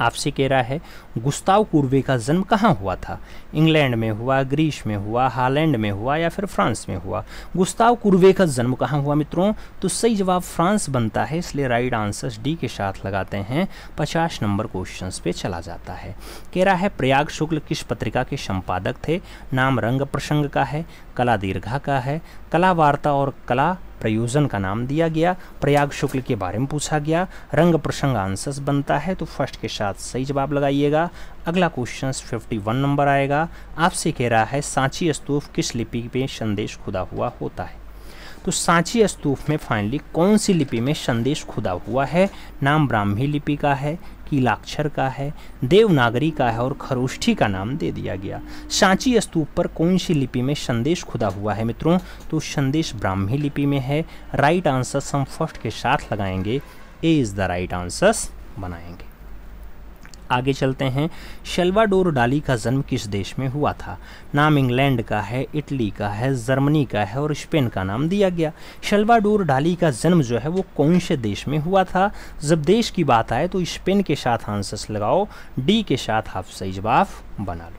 [SPEAKER 1] आपसे कह रहा है गुस्ताव कुर्वे का जन्म कहाँ हुआ था इंग्लैंड में हुआ ग्रीस में हुआ हालैंड में हुआ या फिर फ्रांस में हुआ गुस्ताव कुर्वे का जन्म कहाँ हुआ मित्रों तो सही जवाब फ्रांस बनता है इसलिए राइट आंसर डी के साथ लगाते हैं पचास नंबर क्वेश्चन पे चला जाता है कह रहा है प्रयाग शुक्ल किस पत्रिका के संपादक थे नाम रंग प्रसंग का है कला दीर्घा का है कला वार्ता और कला प्रयोजन का नाम दिया गया प्रयाग शुक्ल के बारे में पूछा गया रंग प्रसंग आंसर्स बनता है तो फर्स्ट के साथ सही जवाब लगाइएगा अगला क्वेश्चन 51 नंबर आएगा आपसे कह रहा है सांची स्तूप किस लिपि में संदेश खुदा हुआ होता है तो सांची स्तूप में फाइनली कौन सी लिपि में संदेश खुदा हुआ है नाम ब्राह्मी लिपि का है कीलाक्षर का है देवनागरी का है और खरोष्ठी का नाम दे दिया गया सांची स्तूप पर कौन सी लिपि में संदेश खुदा हुआ है मित्रों तो संदेश ब्राह्मी लिपि में है राइट आंसर्स हम फर्स्ट के साथ लगाएंगे A is the right answers बनाएंगे आगे चलते हैं शलवाडोर डाली का जन्म किस देश में हुआ था नाम इंग्लैंड का है इटली का है जर्मनी का है और स्पेन का नाम दिया गया शलवाडोर डाली का जन्म जो है वो कौन से देश में हुआ था जब देश की बात आए तो स्पेन के साथ आंसर्स लगाओ डी के साथ आप सही जवाब बना लो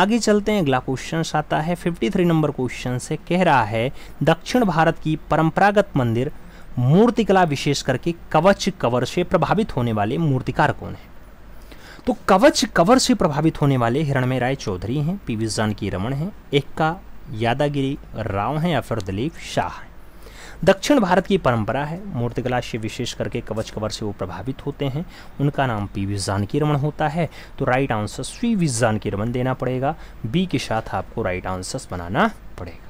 [SPEAKER 1] आगे चलते हैं अगला क्वेश्चन आता है 53 नंबर क्वेश्चन से कह रहा है दक्षिण भारत की परंपरागत मंदिर मूर्तिकला विशेष करके कवच कवर से प्रभावित होने वाले मूर्तिकार कौन है तो कवच कवर से प्रभावित होने वाले हिरणमय राय चौधरी हैं पी वी जानकी रमन हैं एक्का यादागिरी राव हैं या फिर दिलीप शाह हैं दक्षिण भारत की परंपरा है मूर्तिकला से विशेष करके कवच कवर से वो प्रभावित होते हैं उनका नाम पी वी जानकी रमन होता है तो right answer C V Janaki Raman देना पड़ेगा बी के साथ आपको राइट आंसर्स बनाना पड़ेगा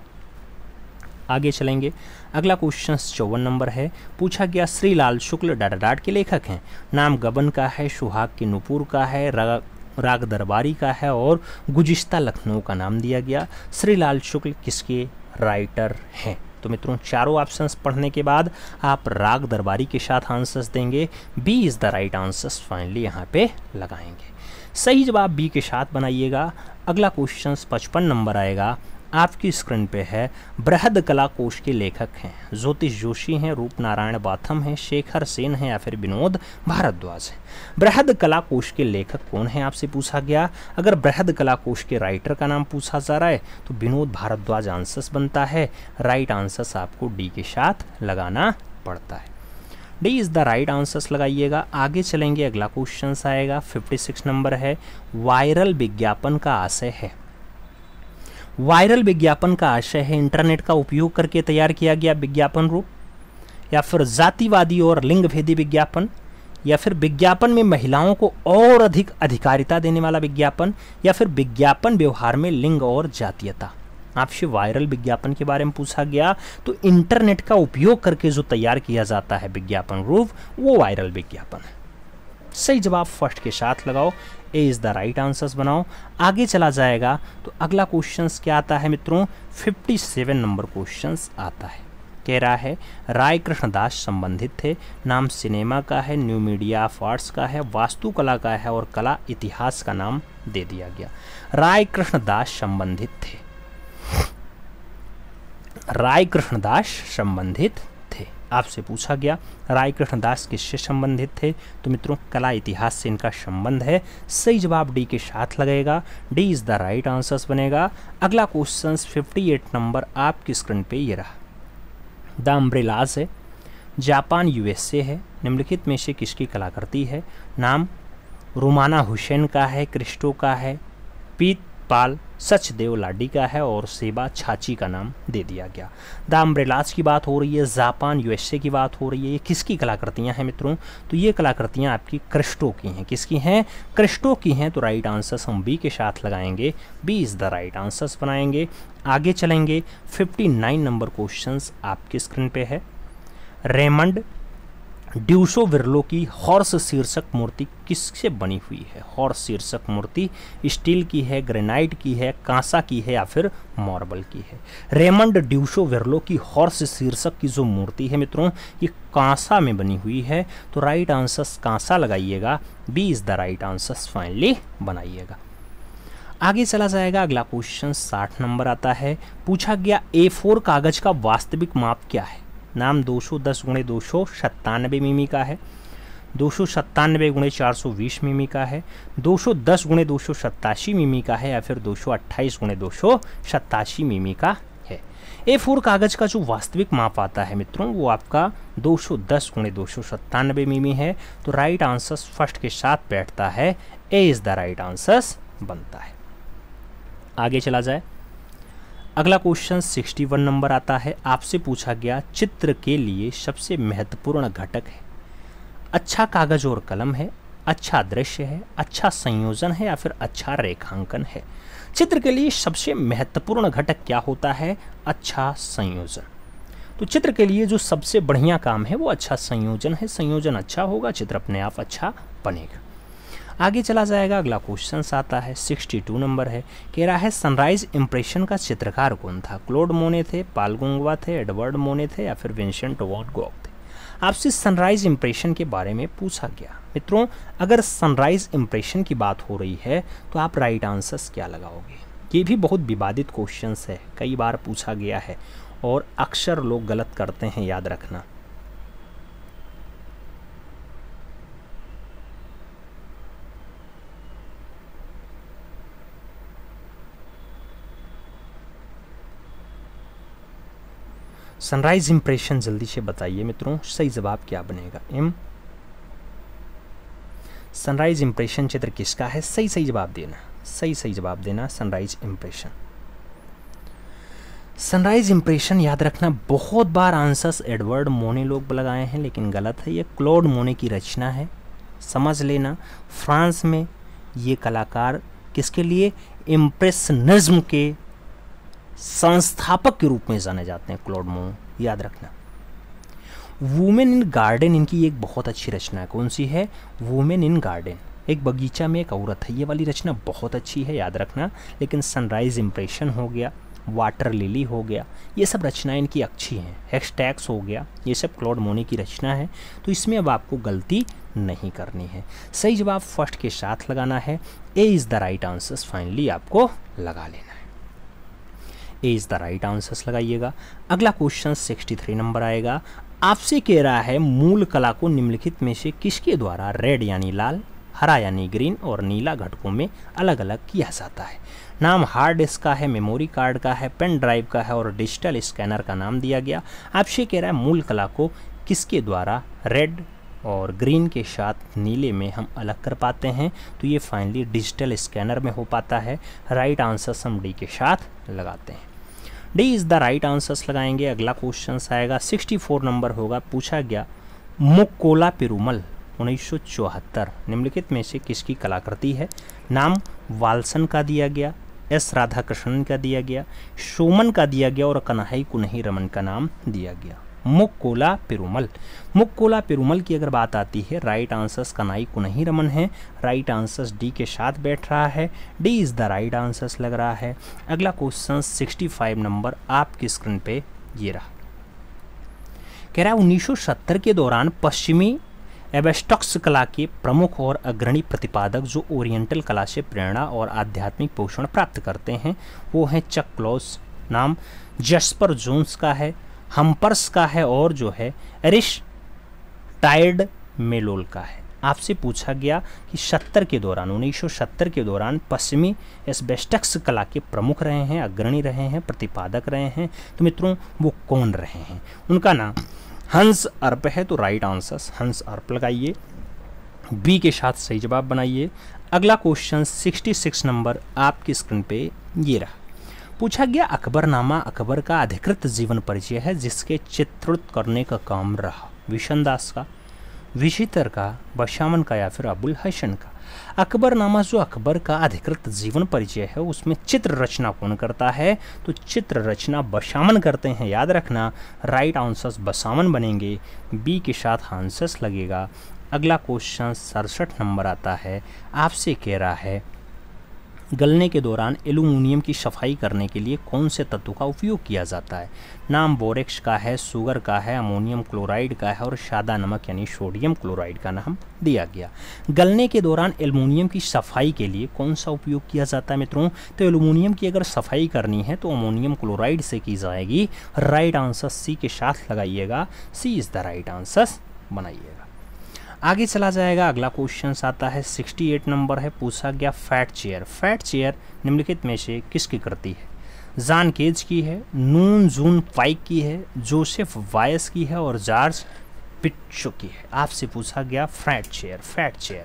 [SPEAKER 1] आगे चलेंगे अगला क्वेश्चन चौवन नंबर है पूछा गया श्रीलाल शुक्ल डाडाडाट डाट के लेखक हैं नाम गबन का है सुहाग के नूपुर का है रा, राग दरबारी का है और गुजिश्ता लखनऊ का नाम दिया गया श्रीलाल शुक्ल किसके राइटर हैं तो मित्रों चारों ऑप्शंस पढ़ने के बाद आप राग दरबारी के साथ आंसर्स देंगे B is the right answers finally यहाँ पे लगाएंगे सही जवाब बी के साथ बनाइएगा अगला क्वेश्चन पचपन नंबर आएगा आपकी स्क्रीन पे है बृहद कला कोश के लेखक हैं ज्योतिष जोशी हैं रूप नारायण बाथम हैं शेखर सेन हैं या फिर विनोद भारद्वाज हैं बृहद कला कोश के लेखक कौन हैं आपसे पूछा गया अगर बृहद कला कोश के राइटर का नाम पूछा जा रहा है तो विनोद भारद्वाज आंसर्स बनता है राइट आंसर्स आपको डी के साथ लगाना पड़ता है D is the right answers लगाइएगा आगे चलेंगे अगला क्वेश्चन आएगा 56 नंबर है वायरल विज्ञापन का आशय है वायरल विज्ञापन का आशय है इंटरनेट का उपयोग करके तैयार किया गया विज्ञापन रूप या फिर जातिवादी और लिंगभेदी विज्ञापन या फिर विज्ञापन में महिलाओं को और अधिक अधिकारिता देने वाला विज्ञापन या फिर विज्ञापन व्यवहार में लिंग और जातीयता आपसे वायरल विज्ञापन के बारे में पूछा गया तो इंटरनेट का उपयोग करके जो तैयार किया जाता है विज्ञापन रूप वो वायरल विज्ञापन है सही जवाब फर्स्ट के साथ लगाओ A is the right answers बनाओ आगे चला जाएगा तो अगला क्वेश्चन क्या आता है मित्रों 57 नंबर क्वेश्चन आता है कह रहा है राय कृष्णदास संबंधित थे नाम सिनेमा का है न्यू मीडिया ऑफ आर्ट्स का है वास्तुकला का है और कला इतिहास का नाम दे दिया गया राय कृष्णदास संबंधित थे राय कृष्णदास संबंधित आपसे पूछा गया राय कृष्णदास किससे संबंधित थे तो मित्रों कला इतिहास से इनका संबंध है सही जवाब डी के साथ लगेगा D is the right answers बनेगा अगला क्वेश्चन 58 नंबर आपकी स्क्रीन पे ये रहा द अम्ब्रेलाज है जापान यूएसए है निम्नलिखित में से किसकी कलाकृति है नाम रुमाना हुसैन का है क्रिस्टो का है पीत पाल सचदेव लाडी का है और सेबा छाची का नाम दे दिया गया द अम्ब्रेलाज की बात हो रही है जापान यूएसए की बात हो रही है ये किसकी कलाकृतियाँ हैं मित्रों तो ये कलाकृतियाँ आपकी क्रिस्टो की हैं किसकी हैं क्रिस्टो की हैं तो राइट आंसर्स हम बी के साथ लगाएंगे B is the right answers बनाएंगे आगे चलेंगे फिफ्टी नंबर क्वेश्चन आपके स्क्रीन पे है रेमंड ड्यूशो विरलो की हॉर्स शीर्षक मूर्ति किससे बनी हुई है हॉर्स शीर्षक मूर्ति स्टील की है ग्रेनाइट की है कांसा की है या फिर मार्बल की है रेमंड ड्यूशो विरलो की हॉर्स शीर्षक की जो मूर्ति है मित्रों ये कांसा में बनी हुई है तो राइट आंसर कांसा लगाइएगा B is the right answer finally बनाइएगा आगे चला जाएगा अगला क्वेश्चन साठ नंबर आता है पूछा गया ए फोर कागज का वास्तविक माप क्या है नाम दो सौ दस गुणे दो सौ सत्तानवे मिमी का है दो सौ सत्तानवे गुणे चार सौ बीस मिमी का है दो सौ दस गुणे दो सौ सत्तासी मिमी का है या फिर दो सौ अट्ठाईस गुणे दो सौ सत्तासी मिमी का है ए फोर कागज़ का जो वास्तविक माप आता है मित्रों वो आपका दो सौ दस गुणे दो सौ सत्तानवे मिमी है तो राइट आंसर फर्स्ट के साथ बैठता है A is the right answer बनता है आगे चला जाए अगला क्वेश्चन 61 नंबर आता है आपसे पूछा गया चित्र के लिए सबसे महत्वपूर्ण घटक है अच्छा कागज और कलम है अच्छा दृश्य है अच्छा संयोजन है या फिर अच्छा रेखांकन है चित्र के लिए सबसे महत्वपूर्ण घटक क्या होता है अच्छा संयोजन तो चित्र के लिए जो सबसे बढ़िया काम है वो अच्छा संयोजन है संयोजन अच्छा होगा चित्र अपने आप अच्छा बनेगा आगे चला जाएगा अगला क्वेश्चन आता है 62 नंबर है कह रहा है सनराइज इम्प्रेशन का चित्रकार कौन था क्लोड मोने थे पाल गुंगवा थे एडवर्ड मोने थे या फिर विंशेंट वॉट गॉक थे आपसे सनराइज इम्प्रेशन के बारे में पूछा गया मित्रों अगर सनराइज इम्प्रेशन की बात हो रही है तो आप राइट आंसर्स क्या लगाओगे ये भी बहुत विवादित क्वेश्चन है कई बार पूछा गया है और अक्सर लोग गलत करते हैं याद रखना सनराइज इम्प्रेशन जल्दी से बताइए मित्रों सही जवाब क्या बनेगा एम सनराइज इम्प्रेशन चित्र किसका है सही सही जवाब देना सही सही जवाब देना सनराइज इम्प्रेशन सनराइज इम्प्रेशन याद रखना बहुत बार आंसर्स एडवर्ड मोने लोग लगाए हैं लेकिन गलत है ये क्लोड मोने की रचना है समझ लेना फ्रांस में ये कलाकार किसके लिए इम्प्रेशनिज्म के संस्थापक के रूप में जाने जाते हैं क्लोड मो याद रखना वुमेन इन गार्डन इनकी एक बहुत अच्छी रचना है कौन सी है वुमेन इन गार्डन एक बगीचा में एक औरत है ये वाली रचना बहुत अच्छी है याद रखना लेकिन सनराइज़ इम्प्रेशन हो गया वाटर लिली हो गया ये सब रचनाएं इनकी अच्छी हैं हैशटैग्स हो गया ये सब क्लोड मोनी की रचना है तो इसमें अब आपको गलती नहीं करनी है सही जवाब फर्स्ट के साथ लगाना है A is the right answer finally आपको लगा लेना A is the right answers लगाइएगा अगला क्वेश्चन 63 नंबर आएगा आपसे कह रहा है मूल कला को निम्नलिखित में से किसके द्वारा रेड यानी लाल हरा यानी ग्रीन और नीला घटकों में अलग अलग किया जाता है नाम हार्ड डिस्क का है मेमोरी कार्ड का है पेन ड्राइव का है और डिजिटल स्कैनर का नाम दिया गया आपसे कह रहा है मूल कला को किसके द्वारा रेड और ग्रीन के साथ नीले में हम अलग कर पाते हैं तो ये फाइनली डिजिटल स्कैनर में हो पाता है राइट आंसर्स हम डी के साथ लगाते हैं D is the right answers लगाएंगे अगला क्वेश्चन आएगा 64 नंबर होगा पूछा गया मुकोला पिरुमल उन्नीस निम्नलिखित में से किसकी कलाकृति है नाम वालसन का दिया गया एस राधाकृष्णन का दिया गया सोमन का दिया गया और कन्हई कुनही रमन का नाम दिया गया मुक्कोला पेरुमल मुक्कोला पेरुमल की अगर बात आती है राइट आंसर्स कनाई कुनही रमन है राइट आंसर्स डी के साथ बैठ रहा है D is the right answers लग रहा है अगला क्वेश्चन 65 नंबर आपकी स्क्रीन पे ये रहा कह रहा है सत्तर के दौरान पश्चिमी एबेस्टॉक्स कला के प्रमुख और अग्रणी प्रतिपादक जो ओरिएंटल कला से प्रेरणा और आध्यात्मिक पोषण प्राप्त करते हैं वो हैं चक क्लॉस नाम जस्पर जोन्स का है हम्पर्स का है और जो है रिश टाइड मेलोल का है आपसे पूछा गया कि सत्तर के दौरान उन्नीस सौ सत्तर के दौरान पश्चिमी एसबेस्टक्स कला के प्रमुख रहे हैं अग्रणी रहे हैं प्रतिपादक रहे हैं तो मित्रों वो कौन रहे हैं उनका नाम हंस अर्प है तो राइट आंसर हंस अर्प लगाइए बी के साथ सही जवाब बनाइए अगला क्वेश्चन 66 नंबर आपकी स्क्रीन पे ये रहा पूछा गया अकबरनामा अकबर का अधिकृत जीवन परिचय है जिसके चित्रित करने का काम रहा विशन का विजितर का बशामन का या फिर अबुल हसन का अकबरनामा जो अकबर का अधिकृत जीवन परिचय है उसमें चित्र रचना कौन करता है तो चित्र रचना बशामन करते हैं याद रखना राइट आंसर्स बसामन बनेंगे बी के साथ आंसर्स लगेगा अगला क्वेश्चन सड़सठ नंबर आता है आपसे कह रहा है गलने के दौरान एलुमिनियम की सफाई करने के लिए कौन से तत्व का उपयोग किया जाता है नाम बोरेक्स का है सुगर का है अमोनियम क्लोराइड का है और शादा नमक यानी सोडियम क्लोराइड का नाम दिया गया गलने के दौरान एलुमिनियम की सफाई के लिए कौन सा उपयोग किया जाता है मित्रों तो एलुमिनियम की अगर सफाई करनी है तो अमोनियम क्लोराइड से की जाएगी राइट आंसर सी के साथ लगाइएगा C is the right answer बनाइएगा आगे चला जाएगा अगला क्वेश्चन आता है 68 नंबर है पूछा गया फैट चेयर फैट चेयर निम्नलिखित में से किसकी करती है जान केज की है नून जून पाइक की है जोसेफ वायस की है और जार्ज पिचो की है आपसे पूछा गया फैट चेयर फैट चेयर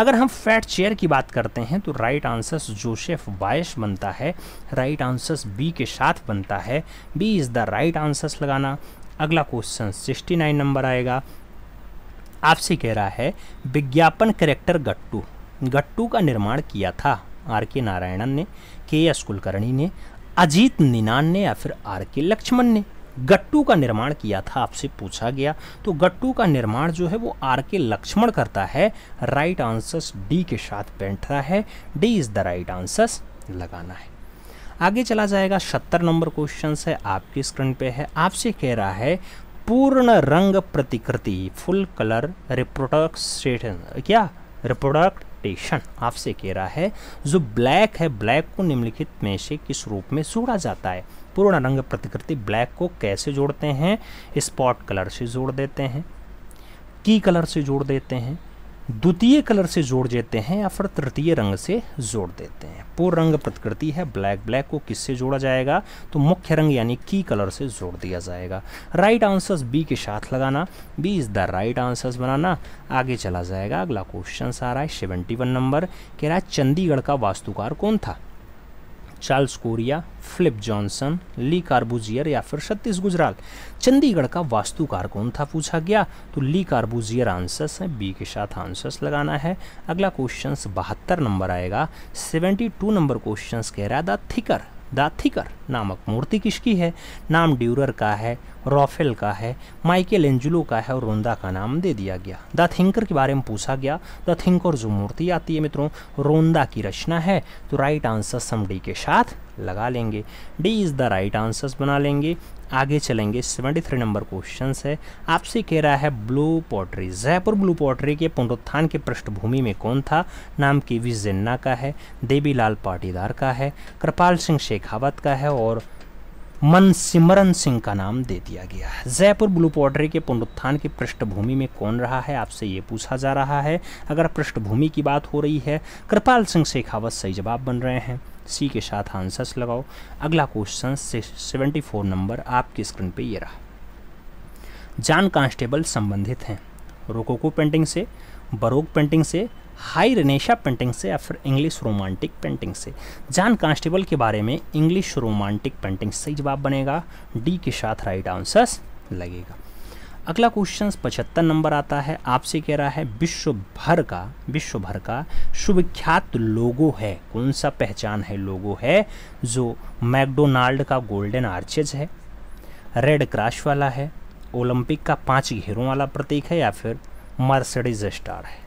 [SPEAKER 1] अगर हम फैट चेयर की बात करते हैं तो राइट आंसर जोसेफ बायस बनता है राइट आंसर बी के साथ बनता है B is the right answers लगाना अगला क्वेश्चन 69 नंबर आएगा आपसे कह रहा है विज्ञापन करेक्टर गट्टू गट्टू का निर्माण किया था आर के नारायणन ने के एस कुलकर्णी ने अजीत निनान ने या फिर आर के लक्ष्मण ने गट्टू का निर्माण किया था आपसे पूछा गया तो गट्टू का निर्माण जो है वो आर के लक्ष्मण करता है राइट आंसर्स डी के साथ बैठता है D is the right answers लगाना है आगे चला जाएगा सत्तर नंबर क्वेश्चन है आपके स्क्रीन पे है आपसे कह रहा है पूर्ण रंग प्रतिकृति फुल कलर रिप्रोडक्शन क्या रिप्रोडक्टेशन आपसे कह रहा है जो ब्लैक है ब्लैक को निम्नलिखित में से किस रूप में जोड़ा जाता है पूर्ण रंग प्रतिकृति ब्लैक को कैसे जोड़ते हैं स्पॉट कलर से जोड़ देते हैं की कलर से जोड़ देते हैं द्वितीय कलर से जोड़ देते हैं या फिर तृतीय रंग से जोड़ देते हैं पूर्ण रंग प्रकृति है ब्लैक ब्लैक को किससे जोड़ा जाएगा तो मुख्य रंग यानी की कलर से जोड़ दिया जाएगा राइट आंसर्स बी के साथ लगाना B is the right answers बनाना आगे चला जाएगा अगला क्वेश्चन आ रहा है सेवेंटी वन नंबर कह रहा है चंडीगढ़ का वास्तुकार कौन था Charles Correa Philip Johnson Le Corbusier या फिर सतीश गुजराल चंडीगढ़ का वास्तुकार कौन था पूछा गया तो ली कार्बूजियर आंसर्स है बी के साथ आंसर्स लगाना है अगला क्वेश्चन बहत्तर नंबर आएगा सेवेंटी टू नंबर क्वेश्चन कह रहा था थिकर दाथिकर नामक मूर्ति किसकी है नाम ड्यूरर का है रॉफेल का है माइकल एंजुलो का है और रोंदा का नाम दे दिया गया द थिंकर के बारे में पूछा गया द थिंकर जो मूर्ति आती है मित्रों रोंदा की रचना है तो राइट आंसर सम डी के साथ लगा लेंगे D is the right answers बना लेंगे आगे चलेंगे सेवेंटी थ्री नंबर क्वेश्चन है आपसे कह रहा है blue pottery Jaipur blue pottery के पुनरुत्थान के पृष्ठभूमि में कौन था नाम के वी जिन्ना का है देवीलाल पाटीदार का है कृपाल सिंह शेखावत का है और मन सिमरन सिंह का नाम दे दिया गया है जयपुर ब्लू पॉटरी के पुनरुत्थान की पृष्ठभूमि में कौन रहा है आपसे ये पूछा जा रहा है अगर पृष्ठभूमि की बात हो रही है कृपाल सिंह शेखावत सही जवाब बन रहे हैं सी के साथ आंसर्स लगाओ अगला क्वेश्चन सेवेंटी फोर नंबर आपकी स्क्रीन पे ये रहा जान कांस्टेबल संबंधित हैं रोकोको पेंटिंग से बरोक पेंटिंग से हाई रनेशा पेंटिंग से या फिर इंग्लिश रोमांटिक पेंटिंग से जान कांस्टेबल के बारे में इंग्लिश रोमांटिक पेंटिंग सही जवाब बनेगा डी के साथ राइट आंसर्स लगेगा अगला क्वेश्चन पचहत्तर नंबर आता है आपसे कह रहा है विश्व भर का विश्व भर का सुविख्यात लोगो है कौन सा पहचान है लोगो है जो मैकडोनाल्ड का गोल्डन आर्चेज है रेड क्रॉस वाला है ओलंपिक का पांच घेरों वाला प्रतीक है या फिर मर्सडीज स्टार है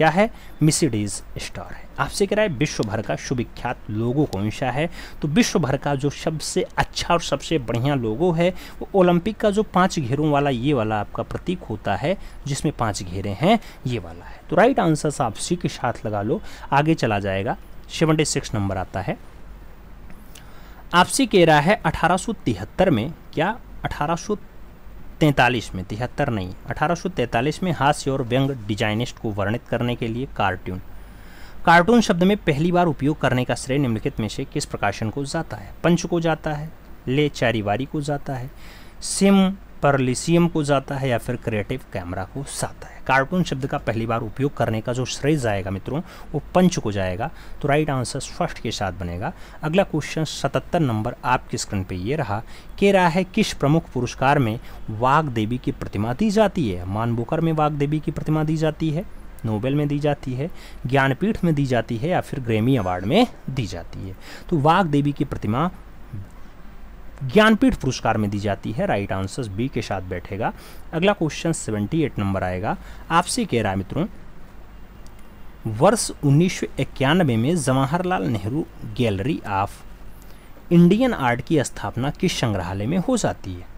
[SPEAKER 1] क्या है मिसिडीज स्टार है आपसे कह रहा है विश्व भर का सुविख्यात लोगो कौन सा है तो विश्व भर का जो सबसे अच्छा और सबसे बढ़िया लोगो है वो ओलंपिक का जो पांच घेरों वाला ये वाला आपका प्रतीक होता है जिसमें पांच घेरे हैं ये वाला है तो राइट आंसर आप सी के साथ लगा लो आगे चला जाएगा सेवनटी सिक्स नंबर आता है आपसी कह रहा है अठारह में क्या 1873 तैंतालीस में तिहत्तर नहीं 1843 में हास्य और व्यंग डिजाइनिस्ट को वर्णित करने के लिए कार्टून कार्टून शब्द में पहली बार उपयोग करने का श्रेय निम्नलिखित में से किस प्रकाशन को जाता है पंच को जाता है ले चारीवारी को जाता है सिम पर लिसियम को जाता है या फिर क्रिएटिव कैमरा को जाता है कार्टून शब्द का पहली बार उपयोग करने का जो श्रेय जाएगा मित्रों वो पंच को जाएगा तो राइट आंसर फर्स्ट के साथ बनेगा अगला क्वेश्चन सतहत्तर नंबर आपकी स्क्रीन पे ये रहा कह रहा है किस प्रमुख पुरस्कार में वाग देवी की प्रतिमा दी जाती है मानबोकर में वाग देवी की प्रतिमा दी जाती है नोबेल में दी जाती है ज्ञानपीठ में दी जाती है या फिर ग्रेमी अवार्ड में दी जाती है तो वाग देवी की प्रतिमा ज्ञानपीठ पुरस्कार में दी जाती है राइट आंसर बी के साथ बैठेगा अगला क्वेश्चन सेवेंटी एट नंबर आएगा आपसे कह रहा है मित्रों वर्ष उन्नीस में Jawaharlal Nehru gallery of Indian art की स्थापना किस संग्रहालय में हो जाती है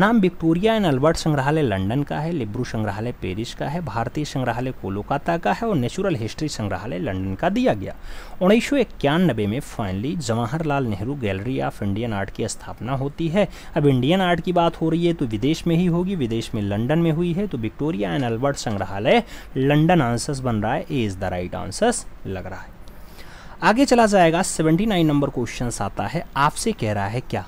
[SPEAKER 1] नाम विक्टोरिया एंड अल्बर्ट संग्रहालय लंदन का है लिब्रू संग्रहालय पेरिस का है भारतीय संग्रहालय कोलकाता का है और नेचुरल हिस्ट्री संग्रहालय लंदन का दिया गया उन्नीस में finally Jawaharlal Nehru gallery of Indian art की स्थापना होती है अब इंडियन आर्ट की बात हो रही है तो विदेश में ही होगी विदेश में लंडन में हुई है तो विक्टोरिया एंड अल्बर्ट संग्रहालय लंडन आंसर्स बन रहा है A is the right answers लग रहा है आगे चला जाएगा 79 नंबर क्वेश्चन आता है आपसे कह रहा है क्या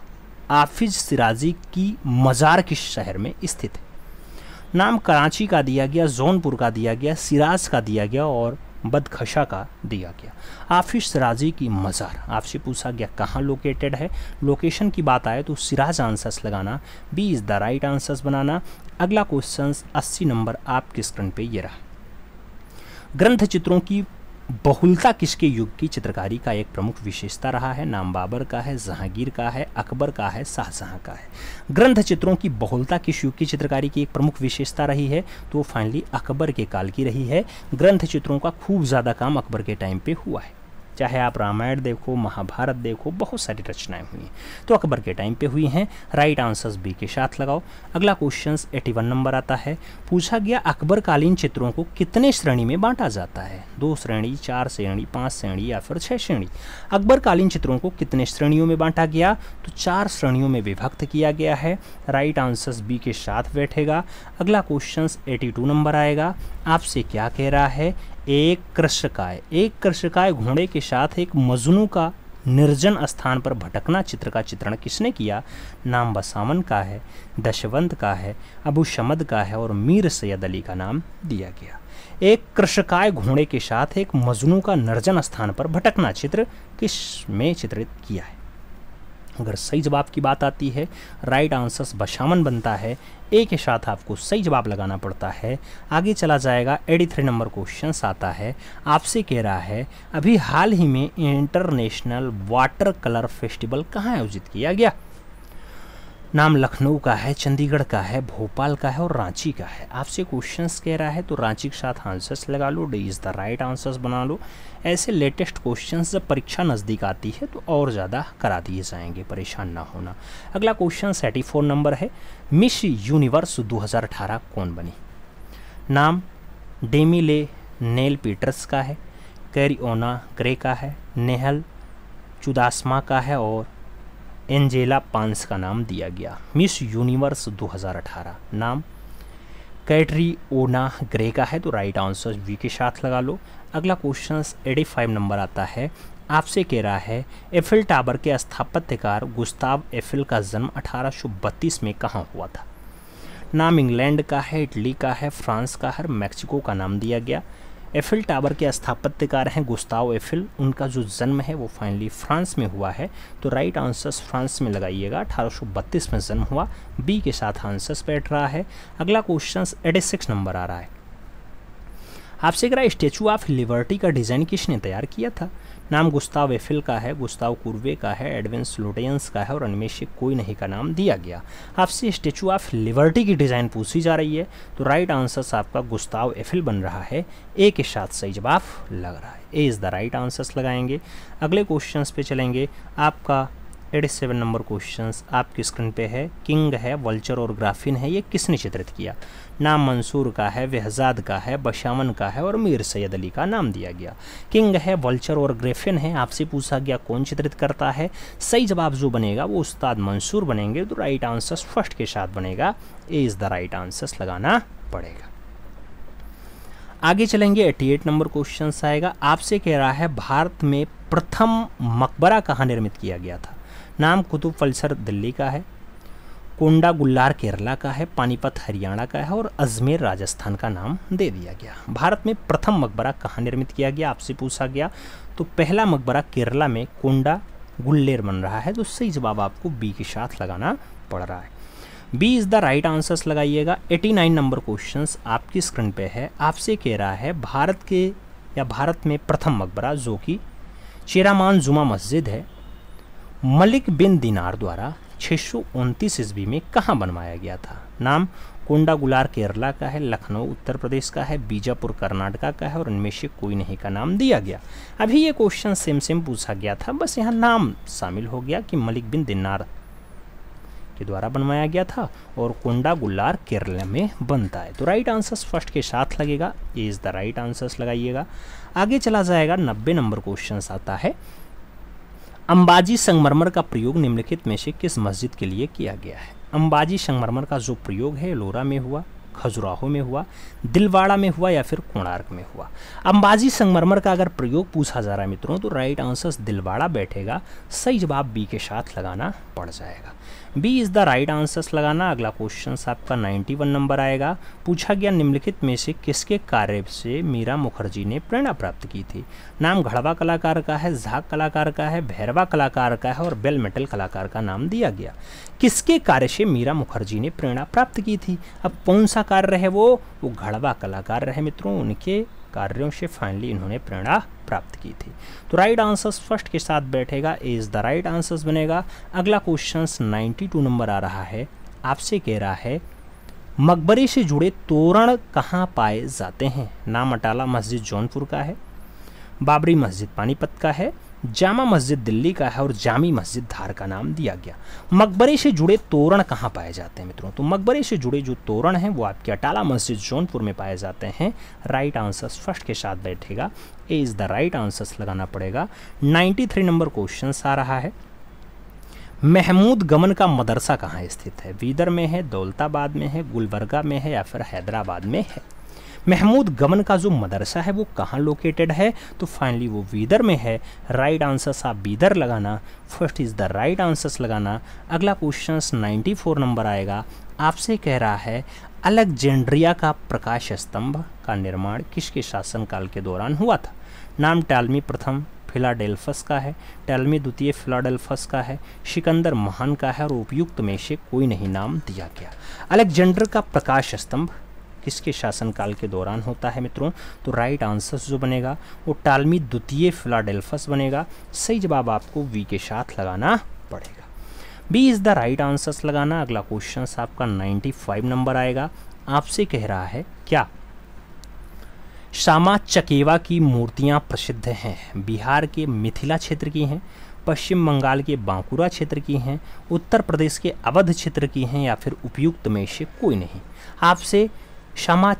[SPEAKER 1] आफिज सिराजी की मज़ार के शहर में स्थित है नाम कराची का दिया गया जौनपुर का दिया गया सिराज का दिया गया और बदखशा का दिया गया आफिज सिराजी की मज़ार आपसे पूछा गया कहाँ लोकेटेड है लोकेशन की बात आए तो सिराज आंसर्स लगाना B is the right answers बनाना अगला क्वेश्चन अस्सी नंबर आपके स्क्रीन पर यह रहा ग्रंथ चित्रों की बहुलता किसके युग की चित्रकारी का एक प्रमुख विशेषता रहा है नाम बाबर का है जहांगीर का है अकबर का है शाहजहां का है ग्रंथ चित्रों की बहुलता किस युग की चित्रकारी की एक प्रमुख विशेषता रही है तो फाइनली अकबर के काल की रही है ग्रंथ चित्रों का खूब ज़्यादा काम अकबर के टाइम पे हुआ है चाहे आप रामायण देखो महाभारत देखो बहुत सारी रचनाएं हुई हैं तो अकबर के टाइम पे हुई हैं राइट आंसर्स बी के साथ लगाओ अगला क्वेश्चन 81 नंबर आता है पूछा गया अकबरकालीन चित्रों को कितने श्रेणी में बांटा जाता है दो श्रेणी चार श्रेणी पाँच श्रेणी या फिर छः श्रेणी अकबरकालीन चित्रों को कितने श्रेणियों में बांटा गया तो चार श्रेणियों में विभक्त किया गया है राइट आंसर्स बी के साथ बैठेगा अगला क्वेश्चन एटी नंबर आएगा आपसे क्या कह रहा है एक कृषकाय एक कृषकाय घोड़े के साथ एक मजनू का निर्जन स्थान पर भटकना चित्र का चित्रण किसने किया नाम बसामन का है दशवंत का है अबू शमद का है और मीर सैयद अली का नाम दिया गया एक कृषकाय घोड़े के साथ एक मजनू का निर्जन स्थान पर भटकना चित्र किस में चित्रित किया है अगर सही जवाब की बात आती है राइट आंसर्स बशामन बनता है ए के साथ आपको सही जवाब लगाना पड़ता है आगे चला जाएगा एडी थ्री नंबर क्वेश्चन आता है आपसे कह रहा है अभी हाल ही में इंटरनेशनल वाटर कलर फेस्टिवल कहाँ आयोजित किया गया नाम लखनऊ का है चंडीगढ़ का है भोपाल का है और रांची का है आपसे क्वेश्चंस कह रहा है तो रांची के साथ आंसर्स लगा लो D is the right answers बना लो ऐसे लेटेस्ट क्वेश्चंस जब परीक्षा नज़दीक आती है तो और ज़्यादा करा दिए जाएंगे परेशान ना होना अगला क्वेश्चन सेटी फोर नंबर है मिस यूनिवर्स दो कौन बनी नाम ले नेल पीटर्स का है ओना ग्रे का है नेहल चुदासमा का है और एंजेला पांस का नाम दिया गया मिस यूनिवर्स 2018 नाम कैटरी ओना ग्रे का है तो राइट आंसर वी के साथ लगा लो अगला क्वेश्चन एटी फाइव नंबर आता है आपसे कह रहा है एफिल टावर के स्थापत्यकार गुस्ताव एफिल का जन्म 1832 में कहाँ हुआ था नाम इंग्लैंड का है इटली का है फ्रांस का है मैक्सिको का नाम दिया गया एफिल टावर के स्थापत्यकार हैं गुस्ताव एफिल उनका जो जन्म है वो फाइनली फ्रांस में हुआ है तो राइट आंसर्स फ्रांस में लगाइएगा 1832 में जन्म हुआ बी के साथ आंसर्स बैठ रहा है अगला क्वेश्चन एटी नंबर आ रहा है आपसे करा स्टेचू ऑफ लिबर्टी का डिज़ाइन किसने तैयार किया था नाम गुस्ताव एफिल का है गुस्ताव कुर्वे का है एडवेंस लुटेंस का है और उनमें से कोई नहीं का नाम दिया गया आपसे स्टेचू ऑफ लिबर्टी की डिज़ाइन पूछी जा रही है तो राइट आंसर्स आपका गुस्ताव एफिल बन रहा है ए के साथ सही जवाब लग रहा है A is the right answers लगाएंगे अगले क्वेश्चन पे चलेंगे आपका एटी सेवन नंबर क्वेश्चन आपकी स्क्रीन पे है किंग है वल्चर और ग्राफिन है ये किसने चित्रित किया नाम मंसूर का है वहजाद का है बशामन का है और मीर सैद अली का नाम दिया गया किंग है वल्चर और ग्रेफिन है आपसे पूछा गया कौन चित्रित करता है सही जवाब जो बनेगा वो उस्ताद मंसूर बनेंगे तो राइट आंसर फर्स्ट के साथ बनेगा A is the right answer लगाना पड़ेगा आगे चलेंगे 88 नंबर क्वेश्चन आएगा आपसे कह रहा है भारत में प्रथम मकबरा कहाँ निर्मित किया गया था नाम कुतुब फलसर दिल्ली का है कोंडा गुल्लार केरला का है पानीपत हरियाणा का है और अजमेर राजस्थान का नाम दे दिया गया भारत में प्रथम मकबरा कहाँ निर्मित किया गया आपसे पूछा गया तो पहला मकबरा केरला में कोंडा गुल्लेर बन रहा है तो सही जवाब आपको बी के साथ लगाना पड़ रहा है B is the right answers लगाइएगा 89 नंबर क्वेश्चंस आपकी स्क्रीन पे है आपसे कह रहा है भारत के या भारत में प्रथम मकबरा जो कि चेरामान जुमा मस्जिद है मलिक बिन दिनार द्वारा छः सौ उनतीस ईस्वी में कहाँ बनवाया गया था नाम कोंडा गुलार केरला का है लखनऊ उत्तर प्रदेश का है बीजापुर कर्नाटका का है और इनमें से कोई नहीं का नाम दिया गया अभी ये क्वेश्चन सेम सेम पूछा गया था बस यहाँ नाम शामिल हो गया कि मलिक बिन दिनार के द्वारा बनवाया गया था और कोंडा गुल्लार केरला में बनता है तो राइट आंसर्स फर्स्ट के साथ लगेगा ये इज़ द राइट आंसर्स लगाइएगा आगे चला जाएगा नब्बे नंबर क्वेश्चन आता है अंबाजी संगमरमर का प्रयोग निम्नलिखित में से किस मस्जिद के लिए किया गया है अंबाजी संगमरमर का जो प्रयोग है लोरा में हुआ खजुराहो में हुआ दिलवाड़ा में हुआ या फिर कोणार्क में हुआ अंबाजी संगमरमर का अगर प्रयोग पूछा जा रहा है मित्रों तो राइट आंसर दिलवाड़ा बैठेगा सही जवाब बी के साथ लगाना पड़ जाएगा B is the right answers लगाना अगला क्वेश्चन आपका 91 नंबर आएगा पूछा गया निम्नलिखित में से किसके कार्य से मीरा मुखर्जी ने प्रेरणा प्राप्त की थी नाम घड़वा कलाकार का है झाक कलाकार का है भैरवा कलाकार का है और बेल मेटल कलाकार का नाम दिया गया किसके कार्य से मीरा मुखर्जी ने प्रेरणा प्राप्त की थी अब कौन सा कार्य है वो वो घड़वा कलाकार रहे मित्रों उनके कार्यों से फाइनली इन्होंने प्रेरणा प्राप्त की थी तो राइट आंसर फर्स्ट के साथ बैठेगा A is the right answer बनेगा अगला क्वेश्चन 92 नंबर आ रहा है आपसे कह रहा है मकबरे से जुड़े तोरण कहाँ पाए जाते हैं नाम अटाला मस्जिद जौनपुर का है बाबरी मस्जिद पानीपत का है जामा मस्जिद दिल्ली का है और जामी मस्जिद धार का नाम दिया गया मकबरे से जुड़े तोरण कहाँ पाए जाते हैं मित्रों तो मकबरे से जुड़े जो तोरण हैं वो आपके अटाला मस्जिद जौनपुर में पाए जाते हैं राइट आंसर फर्स्ट के साथ बैठेगा A is the right answers लगाना पड़ेगा 93 नंबर क्वेश्चन आ रहा है महमूद गमन का मदरसा कहाँ स्थित है बीदर में है दौलताबाद में है गुलबर्गा में है या फिर हैदराबाद में है महमूद गमन का जो मदरसा है वो कहाँ लोकेटेड है तो फाइनली वो वीदर में है राइट आंसर्स आप बीदर लगाना first is the right answers लगाना अगला क्वेश्चन 94 नंबर आएगा आपसे कह रहा है अलेक्जेंड्रिया का प्रकाश स्तंभ का निर्माण किसके शासनकाल के दौरान हुआ था नाम टालमी प्रथम फिलाडेल्फस का है टैलमी द्वितीय फिलाडेल्फस का है सिकंदर महान का है और उपयुक्त में से कोई नहीं नाम दिया गया अलेक्जेंडर का प्रकाश स्तंभ किसके शासनकाल के दौरान होता है मित्रों तो राइट आंसर जो बनेगा वो टालमी द्वितीय फिलाडेल्फस बनेगा सही जवाब आपको वी के साथ लगाना पड़ेगा B is the right answers लगाना अगला क्वेश्चन आपका 95 नंबर आएगा आपसे कह रहा है क्या श्यामा चकेवा की मूर्तियाँ प्रसिद्ध हैं बिहार के मिथिला क्षेत्र की हैं पश्चिम बंगाल के बांकुरा क्षेत्र की हैं उत्तर प्रदेश के अवध क्षेत्र की हैं या फिर उपयुक्त में से कोई नहीं आपसे श्यामा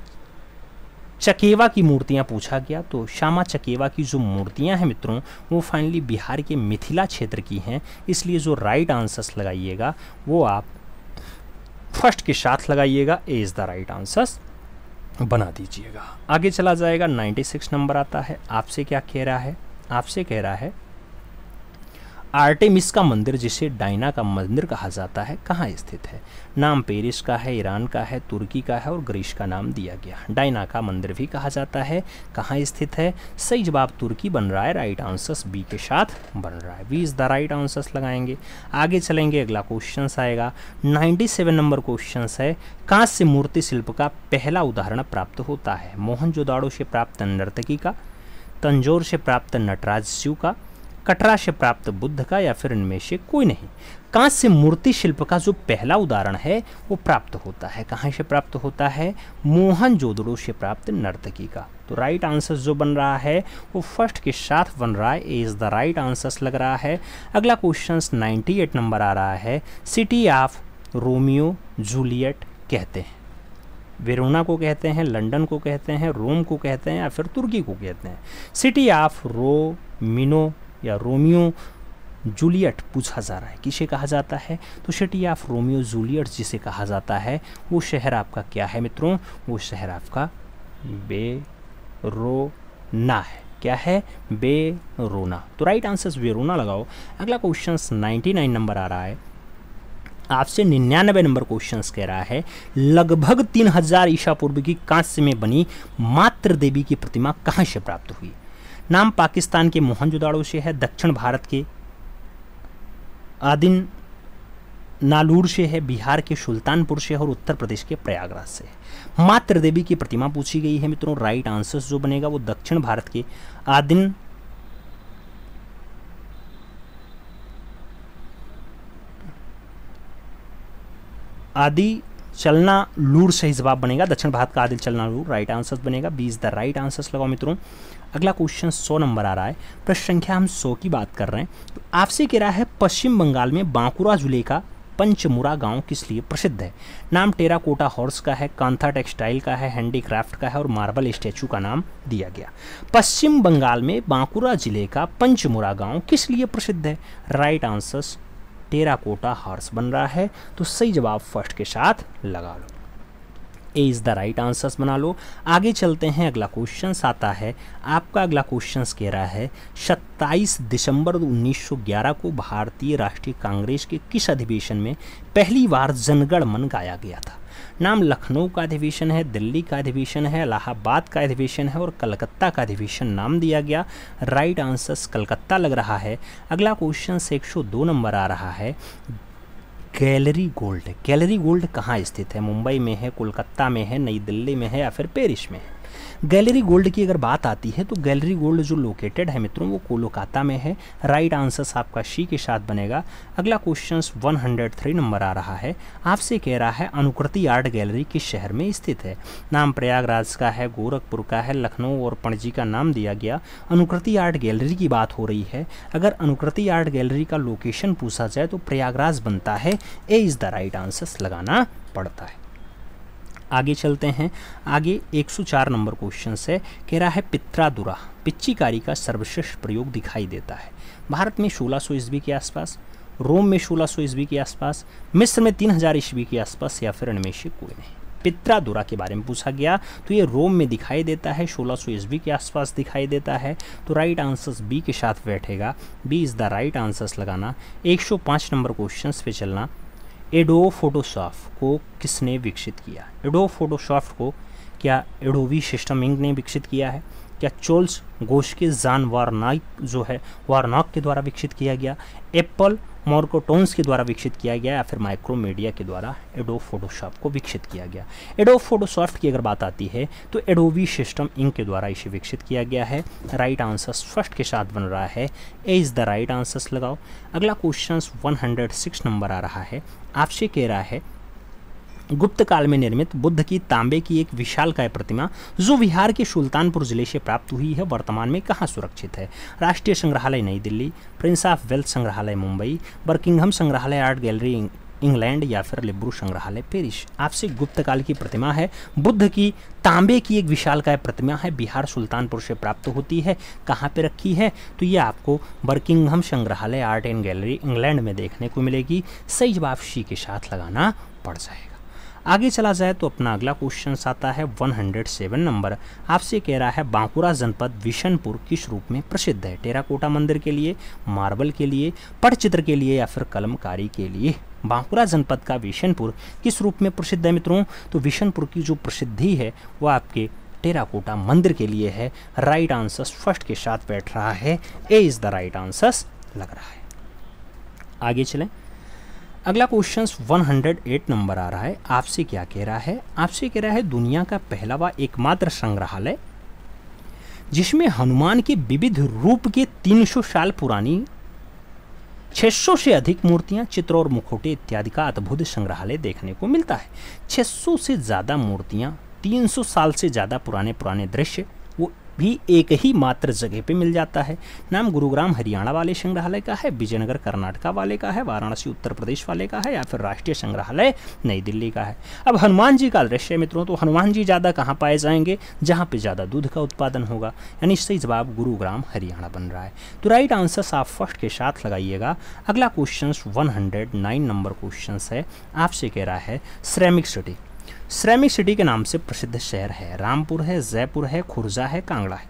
[SPEAKER 1] चकेवा की मूर्तियां पूछा गया तो श्यामा चकेवा की जो मूर्तियां हैं मित्रों वो फाइनली बिहार के मिथिला क्षेत्र की हैं इसलिए जो राइट आंसर्स लगाइएगा वो आप फर्स्ट के साथ लगाइएगा A is the right answers बना दीजिएगा आगे चला जाएगा 96 नंबर आता है आपसे क्या कह रहा है आपसे कह रहा है आर्टेमिस का मंदिर जिसे डायना का मंदिर कहा जाता है कहाँ स्थित है नाम पेरिस का है ईरान का है तुर्की का है और ग्रीस का नाम दिया गया डायना का मंदिर भी कहा जाता है कहाँ स्थित है सही जवाब तुर्की बन रहा है राइट आंसर्स बी के साथ बन रहा है B is the right answers लगाएंगे आगे चलेंगे अगला क्वेश्चन आएगा सेवन नंबर क्वेश्चन है कहाँ से मूर्ति शिल्प का पहला उदाहरण प्राप्त होता है मोहनजोदाड़ो से प्राप्त नर्तकी का तंजोर से प्राप्त नटराज शिव का कटरा से प्राप्त बुद्ध का या फिर इनमें से कोई नहीं कांच से मूर्ति शिल्प का जो पहला उदाहरण है वो प्राप्त होता है कहाँ से प्राप्त होता है मोहन जोदड़ो से प्राप्त नर्तकी का तो राइट आंसर जो बन रहा है वो फर्स्ट के साथ बन रहा है इज़ द राइट आंसर्स लग रहा है अगला क्वेश्चन 98 नंबर आ रहा है सिटी ऑफ रोमियो जूलियट कहते हैं वेरोना को कहते हैं लंडन को कहते हैं रोम को कहते हैं या फिर तुर्की को कहते हैं सिटी ऑफ रोमिनो या रोमियो जूलियट पूछा जा रहा है किसे कहा जाता है तो सिटी ऑफ रोमियो जूलियट जिसे कहा जाता है वो शहर आपका क्या है मित्रों वो शहर आपका बेरोना है क्या है रोना तो राइट आंसर रोना लगाओ अगला क्वेश्चन 99 नंबर आ रहा है आपसे निन्यानबे नंबर क्वेश्चंस कह रहा है लगभग तीन हजार ईसा पूर्व की कांस्य में बनी मात्र देवी की प्रतिमा कहाँ से प्राप्त हुई नाम पाकिस्तान के मोहनजोदाड़ो से है दक्षिण भारत के आदिन नालूर से है बिहार के सुल्तानपुर से और उत्तर प्रदेश के प्रयागराज से है मात्र देवी की प्रतिमा पूछी गई है मित्रों राइट आंसर जो बनेगा वो दक्षिण भारत के आदिन आदि चलना लूर सही जवाब बनेगा दक्षिण भारत का आदिल चलना लूर राइट आंसर बनेगा B is the right answer लगाओ मित्रों अगला क्वेश्चन सौ नंबर आ रहा है प्रश्न संख्या हम सौ की बात कर रहे हैं तो आपसे कह रहा है पश्चिम बंगाल में बांकुरा जिले का पंचमुरा गांव किस लिए प्रसिद्ध है नाम टेरा कोटा हॉर्स का है कांथा टेक्सटाइल का है हैंडीक्राफ्ट का है और मार्बल स्टैचू का नाम दिया गया पश्चिम बंगाल में बांकुरा जिले का पंचमुरा गांव किस लिए प्रसिद्ध है राइट आंसर्स टेराकोटा हॉर्स बन रहा है तो सही जवाब फर्स्ट के साथ लगा लो A is the right answers बना लो आगे चलते हैं अगला क्वेश्चन आता है आपका अगला क्वेश्चन कह रहा है 27 दिसंबर 1911 को भारतीय राष्ट्रीय कांग्रेस के किस अधिवेशन में पहली बार जनगण मन गाया गया था नाम लखनऊ का अधिवेशन है दिल्ली का अधिवेशन है इलाहाबाद का अधिवेशन है और कलकत्ता का अधिवेशन नाम दिया गया राइट आंसर्स कलकत्ता लग रहा है अगला क्वेश्चन से एक नंबर आ रहा है गैलरी गोल्ड गैलरी गोल्ड कहाँ स्थित है मुंबई में है कोलकाता में है नई दिल्ली में है या फिर पेरिस में है गैलरी गोल्ड की अगर बात आती है तो गैलरी गोल्ड जो लोकेटेड है मित्रों वो कोलकाता में है राइट आंसर आपका शी के साथ बनेगा अगला क्वेश्चन 103 नंबर आ रहा है आपसे कह रहा है अनुकृति आर्ट गैलरी किस शहर में स्थित है नाम प्रयागराज का है गोरखपुर का है लखनऊ और पणजी का नाम दिया गया अनुकृति आर्ट गैलरी की बात हो रही है अगर अनुकृति आर्ट गैलरी का लोकेशन पूछा जाए तो प्रयागराज बनता है A is the right answer लगाना पड़ता है आगे चलते हैं आगे 104 नंबर क्वेश्चन है कह रहा है पित्रादुरा पिच्चीकारी का सर्वश्रेष्ठ प्रयोग दिखाई देता है भारत में 1600 सौ ईस्वी के आसपास रोम में 1600 सौ ईस्वी के आसपास मिस्र में 3000 हज़ार ईस्वी के आसपास या फिर अनमे से कोई नहीं पित्रादुरा के बारे में पूछा गया तो ये रोम में दिखाई देता है 1600 सौ ईस्वी के आसपास दिखाई देता है तो राइट आंसर्स बी के साथ बैठेगा B is the right answers लगाना 105 नंबर क्वेश्चंस पे चलना एडो फोटोसॉफ्ट को किसने विकसित किया एडो फोटोसॉफ्ट को क्या एडोवी सिस्टम इंक ने विकसित किया है क्या चोल्स गोश के जान वारनाक जो है वारनाक के द्वारा विकसित किया गया एप्पल मॉर्कोटोन्स के द्वारा विकसित किया गया या फिर माइक्रोमीडिया के द्वारा एडो फोटोशॉप को विकसित किया गया एडो फोटोसॉफ्ट की अगर बात आती है तो एडोवी सिस्टम इंक के द्वारा इसे विकसित किया गया है राइट आंसर फर्स्ट के साथ बन रहा है A is the right answers लगाओ अगला क्वेश्चन वन नंबर आ रहा है आपसे कह रहा है गुप्त काल में निर्मित बुद्ध की तांबे की एक विशाल काय प्रतिमा जो बिहार के सुल्तानपुर जिले से प्राप्त हुई है वर्तमान में कहाँ सुरक्षित है राष्ट्रीय संग्रहालय नई दिल्ली प्रिंस ऑफ वेल्थ संग्रहालय मुंबई बर्किंगहम संग्रहालय आर्ट गैलरी इंग्लैंड या फिर लिब्रू संग्रहालय पेरिस आपसे गुप्त काल की प्रतिमा है बुद्ध की तांबे की एक विशालकाय प्रतिमा है बिहार सुल्तानपुर से प्राप्त होती है कहाँ पे रखी है तो ये आपको बर्किंगहम संग्रहालय आर्ट एंड गैलरी इंग्लैंड में देखने को मिलेगी सही जवाब के साथ लगाना पड़ जाएगा आगे चला जाए तो अपना अगला क्वेश्चन आता है 107 नंबर आपसे कह रहा है बांकुरा जनपद विशनपुर किस रूप में प्रसिद्ध है टेराकोटा मंदिर के लिए मार्बल के लिए पटचित्र के लिए या फिर कलमकारी के लिए बांकुरा जनपद का विशनपुर किस रूप में प्रसिद्ध है मित्रों तो विशनपुर की जो प्रसिद्धि है वह आपके टेराकोटा मंदिर के लिए है राइट आंसर फर्स्ट के साथ बैठ रहा है A is the right answer लग रहा है आगे चलें अगला क्वेश्चन 108 नंबर आ रहा है आपसे क्या कह रहा है आपसे कह रहा है दुनिया का पहला व एकमात्र संग्रहालय जिसमें हनुमान के विविध रूप के 300 साल पुरानी 600 से अधिक मूर्तियां, चित्र और मुखोटे इत्यादि का अद्भुत संग्रहालय देखने को मिलता है 600 से ज़्यादा मूर्तियां, 300 साल से ज़्यादा पुराने पुराने दृश्य वो भी एक ही मात्र जगह पे मिल जाता है नाम गुरुग्राम हरियाणा वाले संग्रहालय का है विजयनगर कर्नाटका वाले का है वाराणसी उत्तर प्रदेश वाले का है या फिर राष्ट्रीय संग्रहालय नई दिल्ली का है अब हनुमान जी का दृश्य मित्रों तो हनुमान जी ज़्यादा कहाँ पाए जाएंगे जहाँ पर ज़्यादा दूध का उत्पादन होगा यानी सही जवाब गुरुग्राम हरियाणा बन रहा है तो राइट आंसर आप फर्स्ट के साथ लगाइएगा अगला क्वेश्चन वन नंबर क्वेश्चन है आपसे कह रहा है श्रेमिक सिटी श्रैमिक सिटी के नाम से प्रसिद्ध शहर है रामपुर है जयपुर है खुर्जा है कांगड़ा है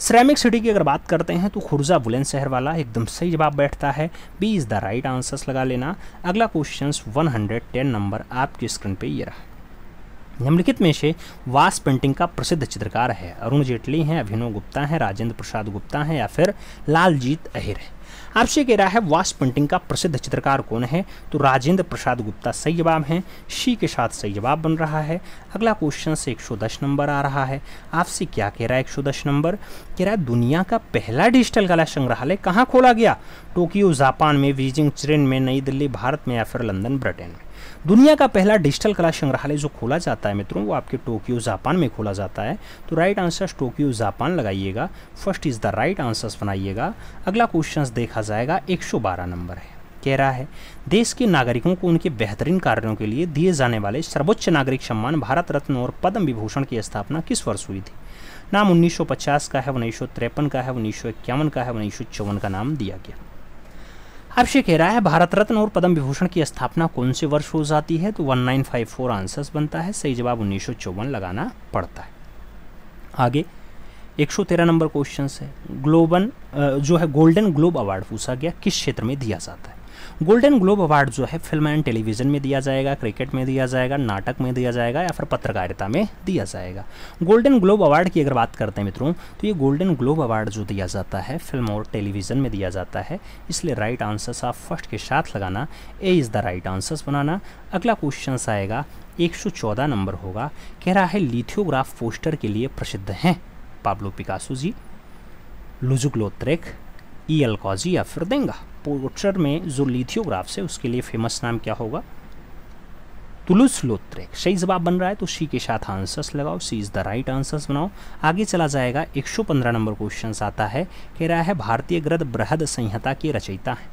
[SPEAKER 1] श्रैमिक सिटी की अगर बात करते हैं तो खुर्जा बुलंद शहर वाला एकदम सही जवाब बैठता है B is the right answers लगा लेना अगला क्वेश्चन 110 नंबर आपकी स्क्रीन पे ये रहा निम्नलिखित में से वास पेंटिंग का प्रसिद्ध चित्रकार है अरुण जेटली हैं अभिनव गुप्ता हैं राजेंद्र प्रसाद गुप्ता हैं या फिर लालजीत अहिर है आपसे कह रहा है वास पेंटिंग का प्रसिद्ध चित्रकार कौन है तो राजेंद्र प्रसाद गुप्ता सही जवाब हैं शी के साथ सही जवाब बन रहा है अगला क्वेश्चन से 110 नंबर आ रहा है आपसे क्या कह रहा है 110 नंबर कह रहा है दुनिया का पहला डिजिटल कला संग्रहालय कहाँ खोला गया टोक्यो जापान में बीजिंग चीन में नई दिल्ली भारत में या फिर लंदन ब्रिटेन में दुनिया का पहला डिजिटल कला संग्रहालय जो खोला जाता है मित्रों वो आपके टोक्यो जापान में खोला जाता है तो राइट आंसर टोक्यो जापान लगाइएगा first is the right answers बनाइएगा अगला क्वेश्चन देखा जाएगा 112 नंबर है कह रहा है देश के नागरिकों को उनके बेहतरीन कार्यों के लिए दिए जाने वाले सर्वोच्च नागरिक सम्मान भारत रत्न और पद्म विभूषण की स्थापना किस वर्ष हुई थी नाम 1950 का है उन्नीस का है उन्नीस का है उन्नीस का नाम दिया गया अब कह रहा है भारत रत्न और पद्म विभूषण की स्थापना कौन से वर्ष हो जाती है तो 1954 आंसर्स बनता है सही जवाब उन्नीस लगाना पड़ता है आगे 113 नंबर क्वेश्चन है ग्लोबन जो है गोल्डन ग्लोब अवार्ड पूछा गया किस क्षेत्र में दिया जाता है गोल्डन ग्लोब अवार्ड जो है फिल्म एंड टेलीविज़न में दिया जाएगा क्रिकेट में दिया जाएगा नाटक में दिया जाएगा या फिर पत्रकारिता में दिया जाएगा गोल्डन ग्लोब अवार्ड की अगर बात करते हैं मित्रों तो ये गोल्डन ग्लोब अवार्ड जो दिया जाता है फिल्म और टेलीविज़न में दिया जाता है इसलिए राइट आंसर्स आप फर्स्ट के साथ लगाना A is the right answers बनाना अगला क्वेश्चन आएगा एक नंबर होगा कह रहा है लिथियोग्राफ पोस्टर के लिए प्रसिद्ध हैं पाब्लो पिकासो जी लुजुक ई एल या फिर देंगा पोर्ट्रेट में जो लिथियोग्राफ से उसके लिए फेमस नाम क्या होगा तुलुस लोत्रेक सही जवाब बन रहा है तो सी के साथ आंसर्स लगाओ C is the right answers बनाओ आगे चला जाएगा 115 नंबर क्वेश्चन आता है कह रहा है भारतीय ग्रद बृहद संहिता की रचयिता है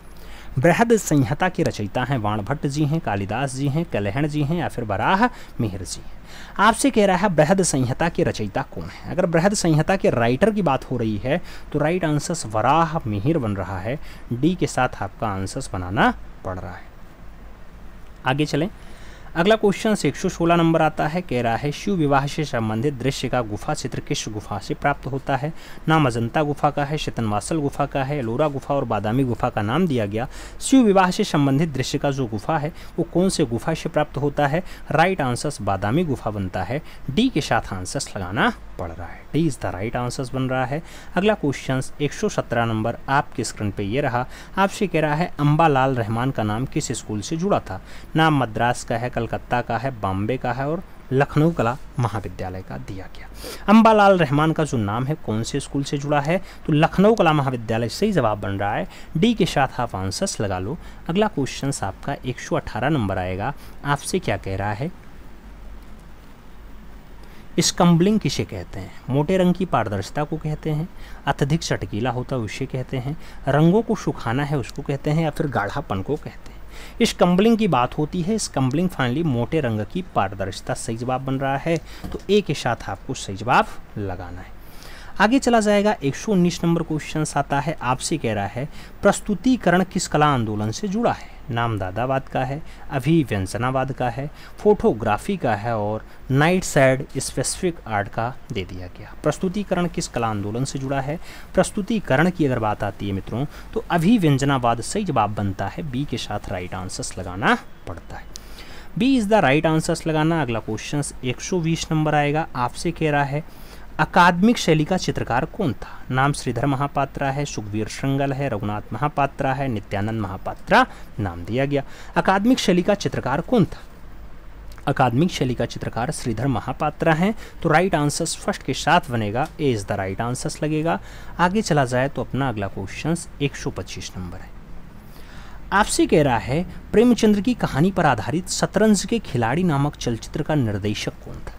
[SPEAKER 1] बृहद संहिता के रचयिता हैं वाणभट्ट जी हैं कालिदास जी हैं कलहण जी हैं या फिर बराह मिहिर जी हैं आपसे कह रहा है बृहद संहिता के रचयिता कौन है अगर बृहद संहिता के राइटर की बात हो रही है तो राइट आंसर्स वराह मिहिर बन रहा है डी के साथ आपका आंसर्स बनाना पड़ रहा है आगे चलें अगला क्वेश्चन से एक नंबर आता है कह रहा है शिव विवाह से संबंधित दृश्य का गुफा चित्र किस गुफा से प्राप्त होता है नाम अजंता गुफा का है शतनवासल गुफा का है लोरा गुफा और बादामी गुफा का नाम दिया गया शिव विवाह से संबंधित दृश्य का जो गुफा है वो कौन से गुफा से प्राप्त होता है राइट आंसर्स बादामी गुफा बनता है डी के साथ आंसर्स लगाना पड़ रहा है D is the right answer बन रहा है अगला क्वेश्चन 117 नंबर आपके स्क्रीन पे ये रहा आपसे कह रहा है अम्बा लाल रहमान का नाम किस स्कूल से जुड़ा था नाम मद्रास का है कलकत्ता का है बॉम्बे का है और लखनऊ कला महाविद्यालय का दिया गया अम्बालाल रहमान का जो नाम है कौन से स्कूल से जुड़ा है तो लखनऊ कला महाविद्यालय से ही जवाब बन रहा है डी के साथ आप आंसर्स लगा लो अगला क्वेश्चन आपका 118 नंबर आएगा आपसे क्या कह रहा है स्कम्बलिंग किसे कहते हैं मोटे रंग की पारदर्शिता को कहते हैं अत्यधिक चटकीला होता है उसे कहते हैं रंगों को सुखाना है उसको कहते हैं या फिर गाढ़ापन को कहते हैं स्कम्बलिंग की बात होती है स्कम्बलिंग फाइनली मोटे रंग की पारदर्शिता सही जवाब बन रहा है तो ए के साथ आपको सही जवाब लगाना है आगे चला जाएगा उन्नीस नंबर क्वेश्चन आता है आपसे कह रहा है प्रस्तुतिकरण किस कला आंदोलन से जुड़ा है नामदादावाद का है अभी व्यंजनावाद का है फोटोग्राफी का है और नाइट साइड स्पेसिफिक आर्ट का दे दिया गया प्रस्तुतिकरण किस कला आंदोलन से जुड़ा है प्रस्तुतिकरण की अगर बात आती है मित्रों तो अभी व्यंजनावाद सही जवाब बनता है बी के साथ राइट आंसर्स लगाना पड़ता है B is the right answers लगाना अगला क्वेश्चन एक नंबर आएगा आपसे कह रहा है अकादमिक शैली का चित्रकार कौन था नाम श्रीधर महापात्रा है सुखवीर श्रृंगल है रघुनाथ महापात्रा है नित्यानंद महापात्रा नाम दिया गया अकादमिक शैली का चित्रकार कौन था अकादमिक शैली का चित्रकार श्रीधर महापात्रा हैं तो राइट आंसर फर्स्ट के साथ बनेगा A is the right answer लगेगा आगे चला जाए तो अपना अगला क्वेश्चन पच्चीस नंबर है आपसे कह रहा है प्रेमचंद्र की कहानी पर आधारित शतरंज के खिलाड़ी नामक चलचित्र का निर्देशक कौन था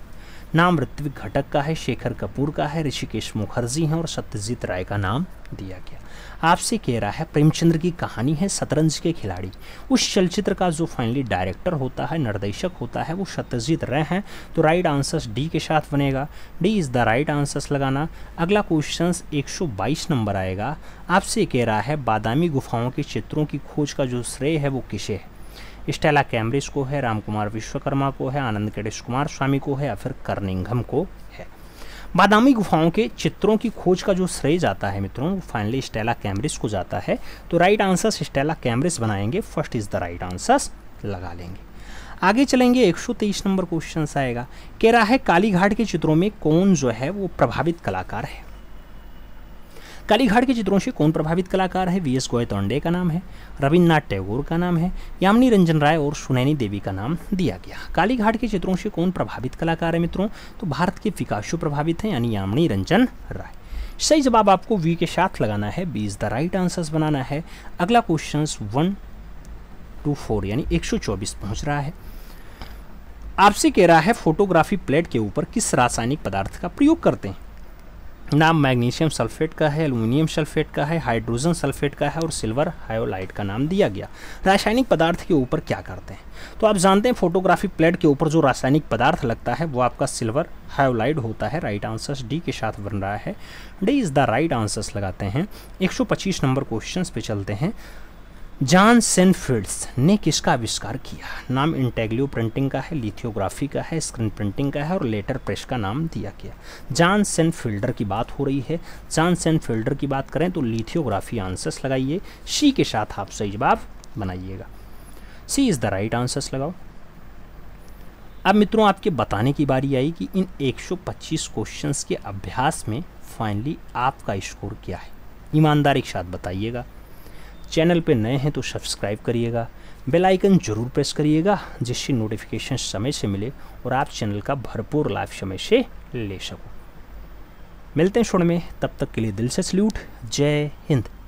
[SPEAKER 1] नाम ऋत्विक घटक का है शेखर कपूर का है ऋषिकेश मुखर्जी हैं और सत्यजीत राय का नाम दिया गया आपसे कह रहा है प्रेमचंद्र की कहानी है शतरंज के खिलाड़ी उस चलचित्र का जो फाइनली डायरेक्टर होता है निर्देशक होता है वो सत्यजीत राय हैं तो राइट आंसर्स डी के साथ बनेगा D is the right answers लगाना अगला क्वेश्चन 122 नंबर आएगा आपसे कह रहा है बादामी गुफाओं के चित्रों की खोज का जो श्रेय है वो किसे है स्टेला कैम्ब्रिज को है राम कुमार विश्वकर्मा को है आनंद गणेश कुमार स्वामी को है या फिर कर्निंगम को है बादामी गुफाओं के चित्रों की खोज का जो श्रेय जाता है मित्रों फाइनली स्टेला कैम्ब्रिज को जाता है तो राइट आंसर्स स्टेला कैम्ब्रिज बनाएंगे first is the right answers लगा लेंगे आगे चलेंगे 123 नंबर क्वेश्चन आएगा कह रहा है कालीघाट के चित्रों में कौन जो है वो प्रभावित कलाकार है कालीघाट के चित्रों से कौन प्रभावित कलाकार है वी एस तोंडे का नाम है रविन्द्रनाथ टैगोर का नाम है यामिनी रंजन राय और सुनैनी देवी का नाम दिया गया कालीघाट के चित्रों से कौन प्रभावित कलाकार है मित्रों तो भारत के विकासु प्रभावित हैं यानी यामिनी रंजन राय सही जवाब आपको वी के साथ लगाना है B is the right answers बनाना है अगला क्वेश्चन वन टू फोर यानी चौबीस पहुंच रहा है आपसे कह रहा है फोटोग्राफी प्लेट के ऊपर किस रासायनिक पदार्थ का प्रयोग करते हैं नाम मैग्नीशियम सल्फेट का है एल्यूमिनियम सल्फेट का है हाइड्रोजन सल्फेट का है और सिल्वर हायोलाइट का नाम दिया गया रासायनिक पदार्थ के ऊपर क्या करते हैं तो आप जानते हैं फोटोग्राफी प्लेट के ऊपर जो रासायनिक पदार्थ लगता है वो आपका सिल्वर हायोलाइड होता है राइट आंसर्स डी के साथ बन रहा है D is the right answers लगाते हैं एक नंबर क्वेश्चन पे चलते हैं जॉन सेनफिल्ड्स ने किसका आविष्कार किया नाम इंटेग्लियो प्रिंटिंग का है लिथियोग्राफी का है स्क्रीन प्रिंटिंग का है और लेटर प्रेस का नाम दिया गया जॉन सेनफिल्डर की बात हो रही है जॉन सेनफिल्डर की बात करें तो लिथियोग्राफी आंसर्स लगाइए सी के साथ आप सही जवाब बनाइएगा C is the right answers लगाओ अब मित्रों आपके बताने की बारी आई कि इन पच्चीस क्वेश्चंस के अभ्यास में फाइनली आपका स्कोर क्या है ईमानदारी के साथ बताइएगा चैनल पे नए हैं तो सब्सक्राइब करिएगा बेल आइकन जरूर प्रेस करिएगा जिससे नोटिफिकेशन समय से मिले और आप चैनल का भरपूर लाभ समय से ले सको मिलते हैं छोड़ में तब तक के लिए दिल से सल्यूट जय हिंद